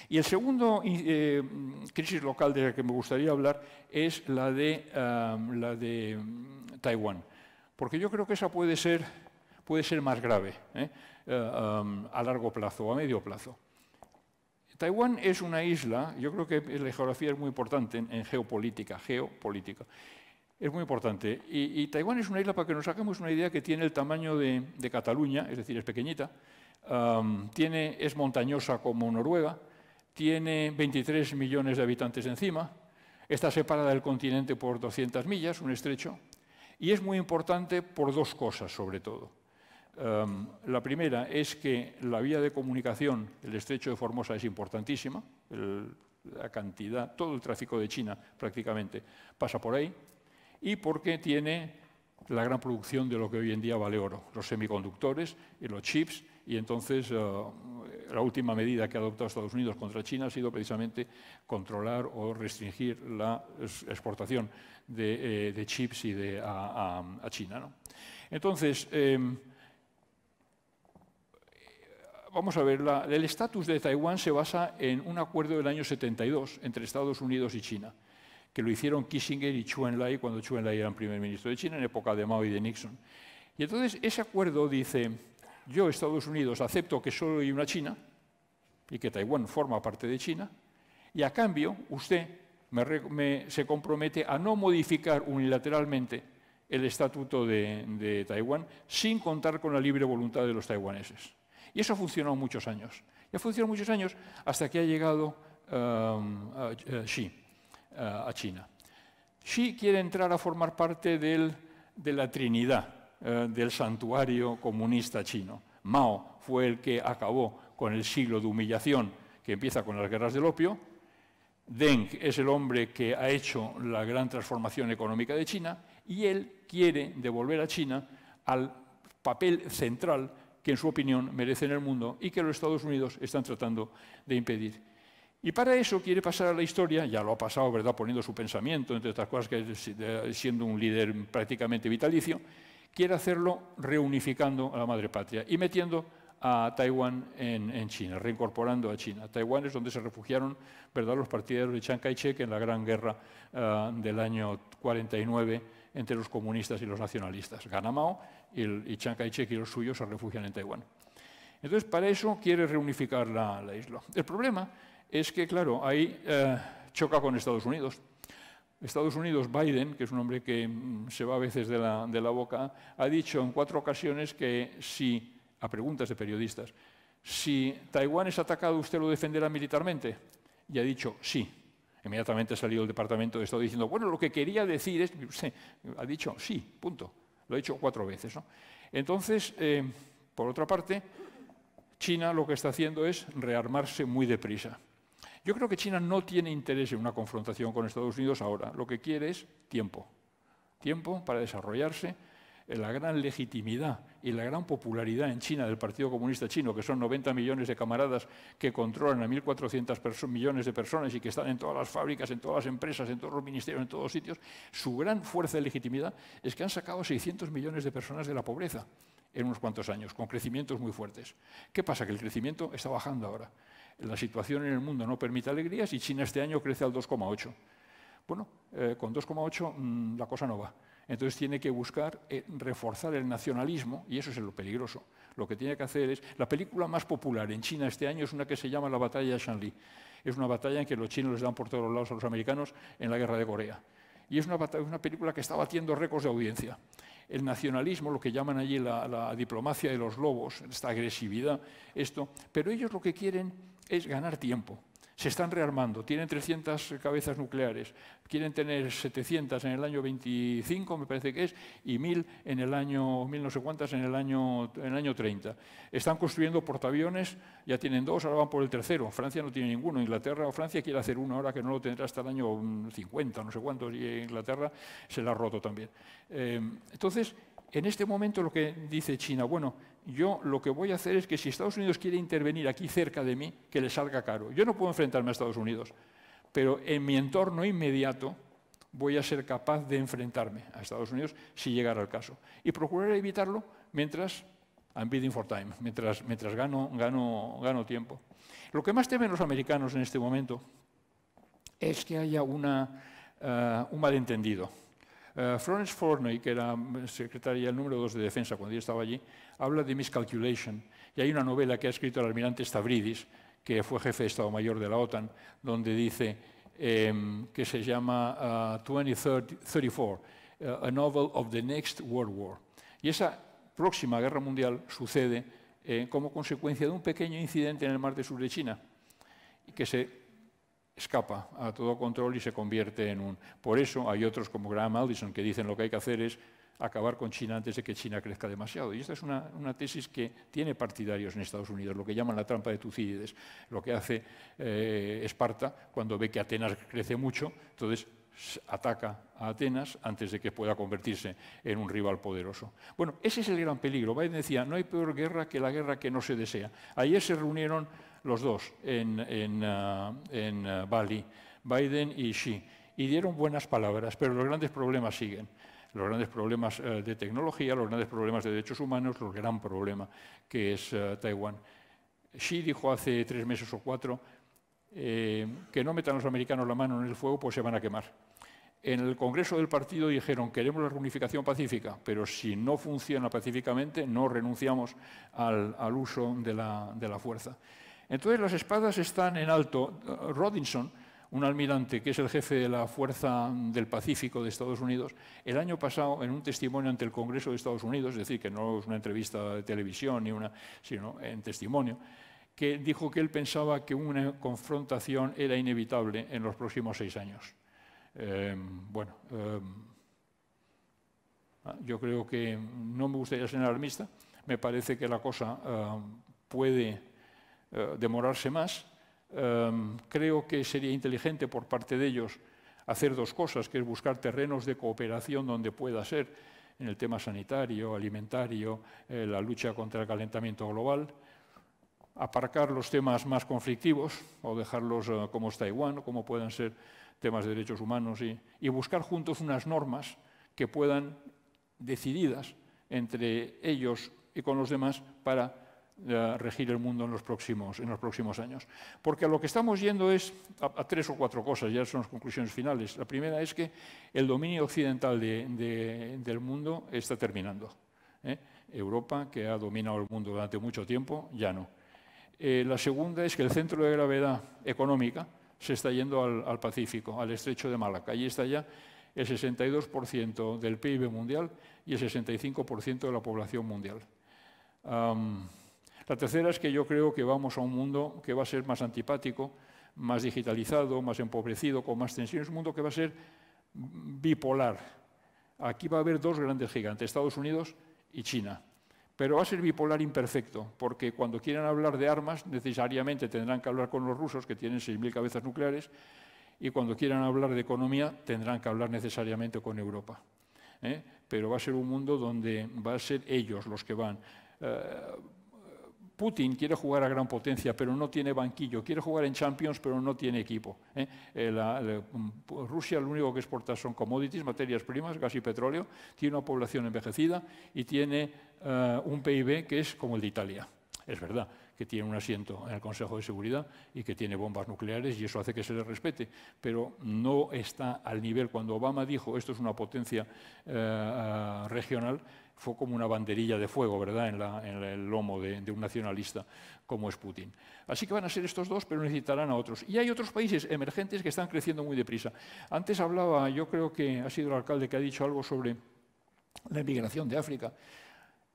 Y el segundo eh, mm, crisis local de la que me gustaría hablar es la de, la de mm, Taiwán, porque yo creo que esa puede ser, puede ser más grave ¿eh? Eh, a largo plazo o a medio plazo. Taiwán es una isla, yo creo que la geografía es muy importante en, geopolítica, geopolítica. Es muy importante. Y, Taiwán es una isla, para que nos saquemos una idea, que tiene el tamaño de, Cataluña, es decir, es pequeñita, tiene, es montañosa como Noruega, tiene 23 millones de habitantes encima, está separada del continente por 200 millas, un estrecho, y es muy importante por dos cosas sobre todo. Em, la primera es que la vía de comunicación, el estrecho de Formosa es importantísima, la cantidad, todo el tráfico de China prácticamente pasa por ahí, y porque tiene la gran producción de lo que hoy en día vale oro, los semiconductores y los chips, y entonces eh, la última medida que ha adoptado Estados Unidos contra China ha sido precisamente controlar o restringir la exportación eh, de, chips y a, China. Entonces, em, vamos a ver, el estatus de Taiwán se basa en un acuerdo del año 72 entre Estados Unidos y China, que lo hicieron Kissinger y Chuen Lai cuando Chuen Lai era primer ministro de China en época de Mao y de Nixon. Y entonces ese acuerdo dice yo, Estados Unidos, acepto que solo hay una China y que Taiwán forma parte de China, y a cambio usted se compromete a no modificar unilateralmente el estatuto de, Taiwán sin contar con la libre voluntad de los taiwaneses. Y eso funcionó muchos años. Y ha funcionado muchos años hasta que ha llegado um, eh, Xi eh, a China. Xi quiere entrar a formar parte de la Trinidad, eh, del santuario comunista chino. Mao fue el que acabó con el siglo de humillación que empieza con las guerras del opio. Deng es el hombre que ha hecho la gran transformación económica de China y él quiere devolver a China al papel central que en su opinión merece en el mundo y que los Estados Unidos están tratando de impedir. Y para eso quiere pasar a la historia, ya lo ha pasado, ¿verdad?, poniendo su pensamiento, entre otras cosas, siendo un líder prácticamente vitalicio, quiere hacerlo reunificando a la madre patria y metiendo a Taiwán en, China, reincorporando a China. Taiwán es donde se refugiaron ¿verdad? los partidarios de Chiang Kai-shek en la gran guerra ah, del año 49 entre los comunistas y los nacionalistas. Gana Mao y, Chiang Kai-shek y los suyos se refugian en Taiwán. Entonces, para eso quiere reunificar la, isla. El problema es que, claro, ahí eh, choca con Estados Unidos. Estados Unidos, Biden, que es un hombre que mm, se va a veces de la, boca, ha dicho en cuatro ocasiones que si, a preguntas de periodistas, si Taiwán es atacado, ¿usted lo defenderá militarmente? Y ha dicho sí. Inmediatamente ha salido el Departamento de Estado diciendo, bueno, lo que quería decir es, ha dicho sí, punto. Lo ha dicho cuatro veces. Entonces, eh, por otra parte, China lo que está haciendo es rearmarse muy deprisa. Yo creo que China no tiene interés en una confrontación con Estados Unidos ahora. Lo que quiere es tiempo. Tiempo para desarrollarse. Eh, la gran legitimidad y la gran popularidad en China del Partido Comunista Chino, que son 90 millones de camaradas que controlan a 1.400 millones de personas y que están en todas las fábricas, en todas las empresas, en todos los ministerios, en todos los sitios, su gran fuerza de legitimidad es que han sacado a 600 millones de personas de la pobreza en unos cuantos años, con crecimientos muy fuertes. ¿Qué pasa? Que el crecimiento está bajando ahora la situación en el mundo no permite alegrías y China este año crece al 2,8. Bueno, eh, con 2,8 mm, la cosa no va. Entonces tiene que buscar eh, reforzar el nacionalismo y eso es lo peligroso. Lo que tiene que hacer es... La película más popular en China este año es una que se llama La batalla de Shanli. Es una batalla en que los chinos les dan por todos lados a los americanos en la guerra de Corea. Y es una, una película que está batiendo récords de audiencia. El nacionalismo, lo que llaman allí la, la diplomacia de los lobos, esta agresividad, esto. Pero ellos lo que quieren es ganar tiempo. Se están rearmando, tienen 300 cabezas nucleares, quieren tener 700 en el año 25, me parece que es, y 1000 en el año, mil no sé cuántas en el año, en el año 30. Están construyendo portaaviones, ya tienen dos, ahora van por el tercero. Francia no tiene ninguno, Inglaterra o Francia quiere hacer uno ahora que no lo tendrá hasta el año 50, no sé cuántos, y Inglaterra se la ha roto también. Eh, entonces, en este momento lo que dice China, bueno, yo lo que voy a hacer es que si Estados Unidos quiere intervenir aquí cerca de mí, que le salga caro. Yo no puedo enfrentarme a Estados Unidos, pero en mi entorno inmediato voy a ser capaz de enfrentarme a Estados Unidos si llegara el caso. Y procurar evitarlo mientras I'm bidding for time, mientras, gano, gano, gano tiempo. Lo que más temen los americanos en este momento es que haya eh, un malentendido eh, Florence Forney, que era mm, secretaria número 2 de Defensa cuando yo estaba allí, habla de Miscalculation. Y hay una novela que ha escrito el almirante Stavridis, que fue jefe de Estado Mayor de la OTAN, donde dice em, que se llama 2034, ah, eh, A Novel of the Next World War. Y esa próxima guerra mundial sucede eh, como consecuencia de un pequeño incidente en el mar del sur de China, que se escapa a todo control y se convierte en un... Por eso hay otros como Graham Allison que dicen lo que hay que hacer es acabar con China antes de que China crezca demasiado. Y esta es una, tesis que tiene partidarios en Estados Unidos, lo que llaman la trampa de Tucídides, lo que hace eh, Esparta cuando ve que Atenas crece mucho, entonces ataca a Atenas antes de que pueda convertirse en un rival poderoso. Bueno, ese es el gran peligro. Biden decía, no hay peor guerra que la guerra que no se desea. Ayer se reunieron los dos, en, eh, eh, Bali, Biden y Xi, y dieron buenas palabras, pero los grandes problemas siguen. Los grandes problemas eh, de tecnología, los grandes problemas de derechos humanos, los gran problema que es Taiwán. Xi dijo hace tres meses o cuatro que no metan los americanos la mano en el fuego, pues se van a quemar. En el Congreso del partido dijeron queremos la reunificación pacífica, pero si no funciona pacíficamente no renunciamos al, uso de la fuerza. Entonces las espadas están en alto. Rodinson, un almirante que es el jefe de la Fuerza del Pacífico de Estados Unidos, el año pasado, en un testimonio ante el Congreso de Estados Unidos, es decir, que no es una entrevista de televisión, ni una, sino en testimonio, que dijo que él pensaba que una confrontación era inevitable en los próximos seis años. Eh, bueno, eh, ah, yo creo que no me gustaría ser alarmista, me parece que la cosa eh, puede eh, demorarse más. Em, creo que sería inteligente por parte de ellos hacer dos cosas, que es buscar terrenos de cooperación donde pueda ser en el tema sanitario, alimentario, eh, la lucha contra el calentamiento global, aparcar los temas más conflictivos o dejarlos eh, como es Taiwán o como puedan ser temas de derechos humanos y buscar juntos unas normas que puedan decididas entre ellos y con los demás para eh, regir el mundo en los, próximos, en los próximos años. Porque a lo que estamos yendo es a, tres o cuatro cosas, ya son las conclusiones finales. La primera es que el dominio occidental del mundo está terminando. ¿eh? Europa, que ha dominado el mundo durante mucho tiempo, ya no. Eh, la segunda es que el centro de gravedad económica se está yendo al, Pacífico, al estrecho de Malaca. Allí está ya el 62% del PIB mundial y el 65% de la población mundial. La tercera es que yo creo que vamos a un mundo que va a ser más antipático, más digitalizado, más empobrecido, con más tensiones, un mundo que va a ser bipolar. Aquí va a haber dos grandes gigantes, Estados Unidos y China. Pero va a ser bipolar imperfecto, porque cuando quieran hablar de armas, necesariamente tendrán que hablar con los rusos, que tienen 6.000 cabezas nucleares, y cuando quieran hablar de economía, tendrán que hablar necesariamente con Europa. ¿eh? Pero va a ser un mundo donde va a ser ellos los que van. Eh, Putin quiere jugar a gran potencia, pero no tiene banquillo. Quiere jugar en Champions, pero no tiene equipo. ¿eh? Eh, mm, pues Rusia lo único que exporta son commodities, materias primas, gas y petróleo. Tiene una población envejecida y tiene eh, un PIB que es como el de Italia. Es verdad que tiene un asiento en el Consejo de Seguridad y que tiene bombas nucleares y eso hace que se le respete, pero no está al nivel. Cuando Obama dijo esto es una potencia regional, fue como una banderilla de fuego, ¿verdad?, en, en el lomo de, un nacionalista como es Putin. Así que van a ser estos dos, pero necesitarán a otros. Y hay otros países emergentes que están creciendo muy deprisa. Antes hablaba, yo creo que ha sido el alcalde que ha dicho algo sobre la inmigración de África.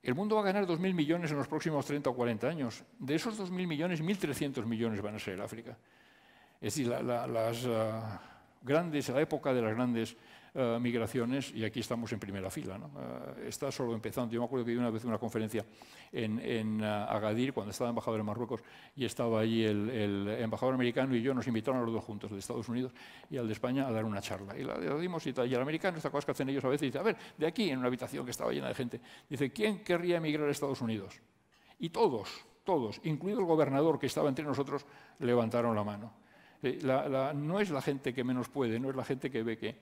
El mundo va a ganar 2.000 millones en los próximos 30 o 40 años. De esos 2.000 millones, 1.300 millones van a ser África. Es decir, las, ah, grandes, la época de las grandes eh, migraciones y aquí estamos en primera fila. Eh, está solo empezando. Yo me acuerdo que vi una vez una conferencia en, eh, Agadir cuando estaba embajador en Marruecos y estaba allí el, embajador americano y yo nos invitaron a los dos juntos, de Estados Unidos y al de España, a dar una charla. Y la, dimos y tal. Y el americano, esta cosa que hacen ellos a veces, dice, a ver, de aquí, en una habitación que estaba llena de gente, dice, ¿quién querría emigrar a Estados Unidos? Y todos, todos, incluido el gobernador que estaba entre nosotros, levantaron la mano. Eh, no es la gente que menos puede, no es la gente que ve que...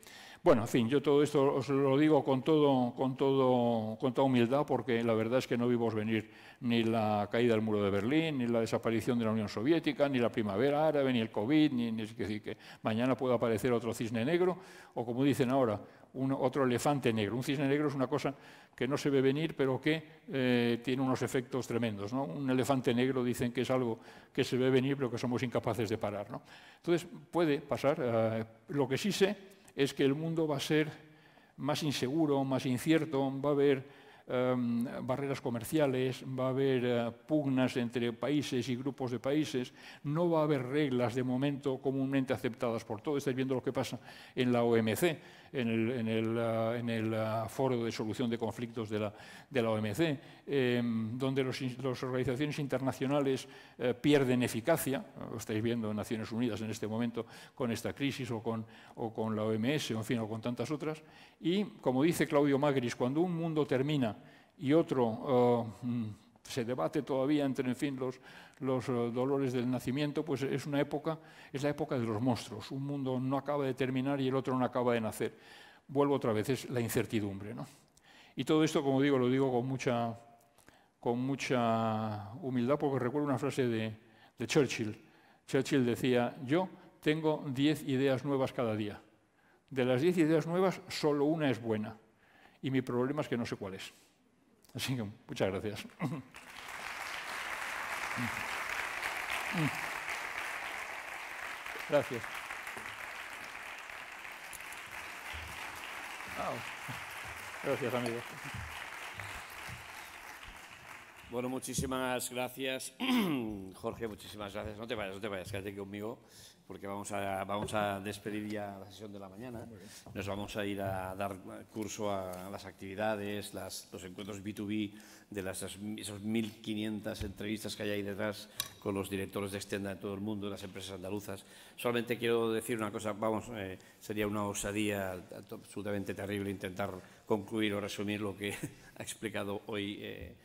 Bueno, en fin, yo todo esto os lo digo con, todo, con, todo, con toda humildad porque la verdad es que no vimos venir ni la caída del muro de Berlín, ni la desaparición de la Unión Soviética, ni la primavera árabe, ni el COVID, ni, que mañana pueda aparecer otro cisne negro, o como dicen ahora, otro elefante negro. Un cisne negro es una cosa que no se ve venir, pero que eh, tiene unos efectos tremendos. Un elefante negro dicen que es algo que se ve venir, pero que somos incapaces de parar. Entonces, puede pasar. Eh, lo que sí sé es que el mundo va a ser más inseguro, más incierto, va a haber em, barreras comerciales, va a haber eh, pugnas entre países y grupos de países, no va a haber reglas de momento comúnmente aceptadas por todos. Estáis viendo lo que pasa en la OMC en el, ah, ah, foro de solución de conflictos de la, de OMC, em, donde las organizaciones internacionales eh, pierden eficacia, lo estáis viendo en Naciones Unidas en este momento con esta crisis o con, con la OMS, o en fin, o con tantas otras, y como dice Claudio Magris, cuando un mundo termina y otro ah, mm, se debate todavía entre, en fin, los, eh, dolores del nacimiento, pues es una época, es la época de los monstruos. Un mundo no acaba de terminar y el otro no acaba de nacer. Vuelvo otra vez, es la incertidumbre. ¿no? Y todo esto, como digo, lo digo con mucha, con mucha humildad, porque recuerdo una frase de, Churchill. Churchill decía, yo tengo diez ideas nuevas cada día. De las diez ideas nuevas, solo una es buena. Y mi problema es que no sé cuál es. Así que muchas gracias. Gracias. Gracias, amigos. Bueno, muchísimas gracias, [clears throat] Jorge, muchísimas gracias. No te vayas, no te vayas, quédate conmigo porque vamos a, vamos a despedir ya la sesión de la mañana. Nos vamos a ir a dar curso a las actividades, los encuentros B2B de las, esas 1.500 entrevistas que hay ahí detrás con los directores de extenda de todo el mundo, las empresas andaluzas. Solamente quiero decir una cosa, vamos, eh, sería una osadía absolutamente terrible intentar concluir o resumir lo que [laughs] ha explicado hoy. Eh,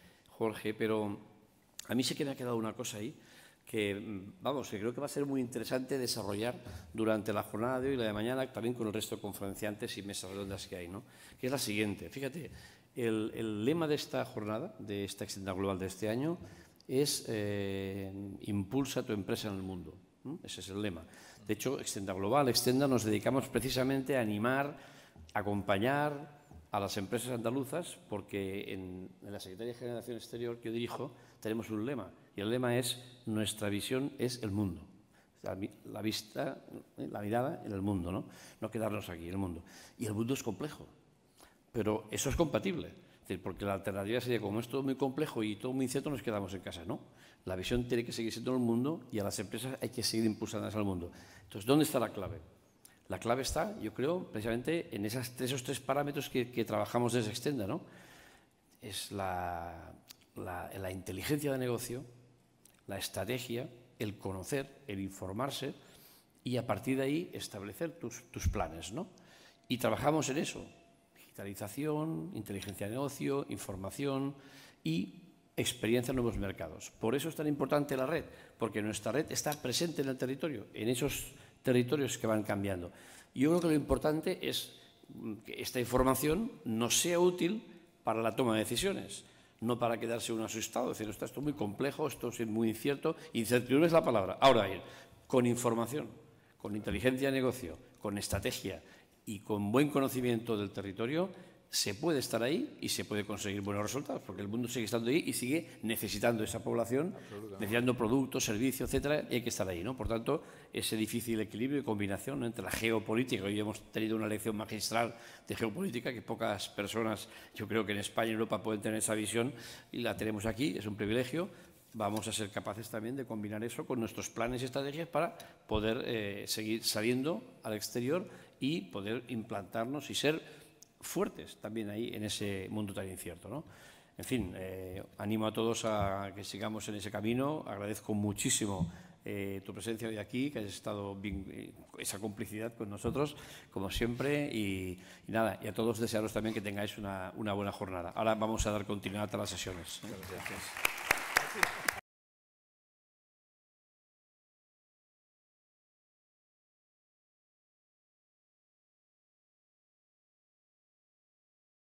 Jorge, pero a mí sí que me ha quedado una cosa ahí que, mm, vamos, que creo que va a ser muy interesante desarrollar durante la jornada de hoy y la de mañana, también con el resto de conferenciantes y mesas redondas que hay, ¿no? Que es la siguiente. Fíjate, el, lema de esta jornada, de esta Extenda global de este año, es eh, impulsa tu empresa en el mundo. Ese es el lema. De hecho, Extenda Global, Extenda, nos dedicamos precisamente a animar, acompañar, a las empresas andaluzas porque en, la Secretaría de Generación Exterior que yo dirijo tenemos un lema y el lema es nuestra visión es el mundo. La, vista, eh, la mirada en el mundo, ¿no? quedarnos aquí, en el mundo. Y el mundo es complejo, pero eso es compatible. porque la alternativa sería, como es todo muy complejo y todo muy incierto, nos quedamos en casa, ¿no? La visión tiene que seguir siendo el mundo y a las empresas hay que seguir impulsándolas al mundo. Entonces, ¿dónde está la clave? La clave está, yo creo, precisamente en esos tres parámetros que, trabajamos desde Extenda. ¿no? Es la, inteligencia de negocio, la estrategia, el conocer, el informarse y a partir de ahí establecer tus, tus planes. ¿no? Y trabajamos en eso. Digitalización, inteligencia de negocio, información y experiencia en nuevos mercados. Por eso es tan importante la red, porque nuestra red está presente en el territorio, en esos territorios que van cambiando. Yo creo que lo importante es que esta información no sea útil para la toma de decisiones, no para quedarse un asustado, decir, esto es muy complejo, esto es muy incierto, incertidumbre es la palabra. Ahora bien, con información, con inteligencia de negocio, con estrategia y con buen conocimiento del territorio, se puede estar ahí y se puede conseguir buenos resultados, porque el mundo sigue estando ahí y sigue necesitando esa población, necesitando productos, servicios, etcétera, y hay que estar ahí, ¿no? Por tanto, ese difícil equilibrio y combinación entre la geopolítica, hoy hemos tenido una lección magistral de geopolítica que pocas personas, yo creo que en España y Europa pueden tener esa visión y la tenemos aquí, es un privilegio, vamos a ser capaces también de combinar eso con nuestros planes y estrategias para poder eh, seguir saliendo al exterior y poder implantarnos y ser fuertes también ahí en ese mundo tan incierto. ¿no? En fin, eh, animo a todos a que sigamos en ese camino. Agradezco muchísimo eh, tu presencia hoy aquí, que has estado eh, esa complicidad con nosotros, como siempre. Y, nada, y a todos desearos también que tengáis una, buena jornada. Ahora vamos a dar continuidad a las sesiones. Gracias.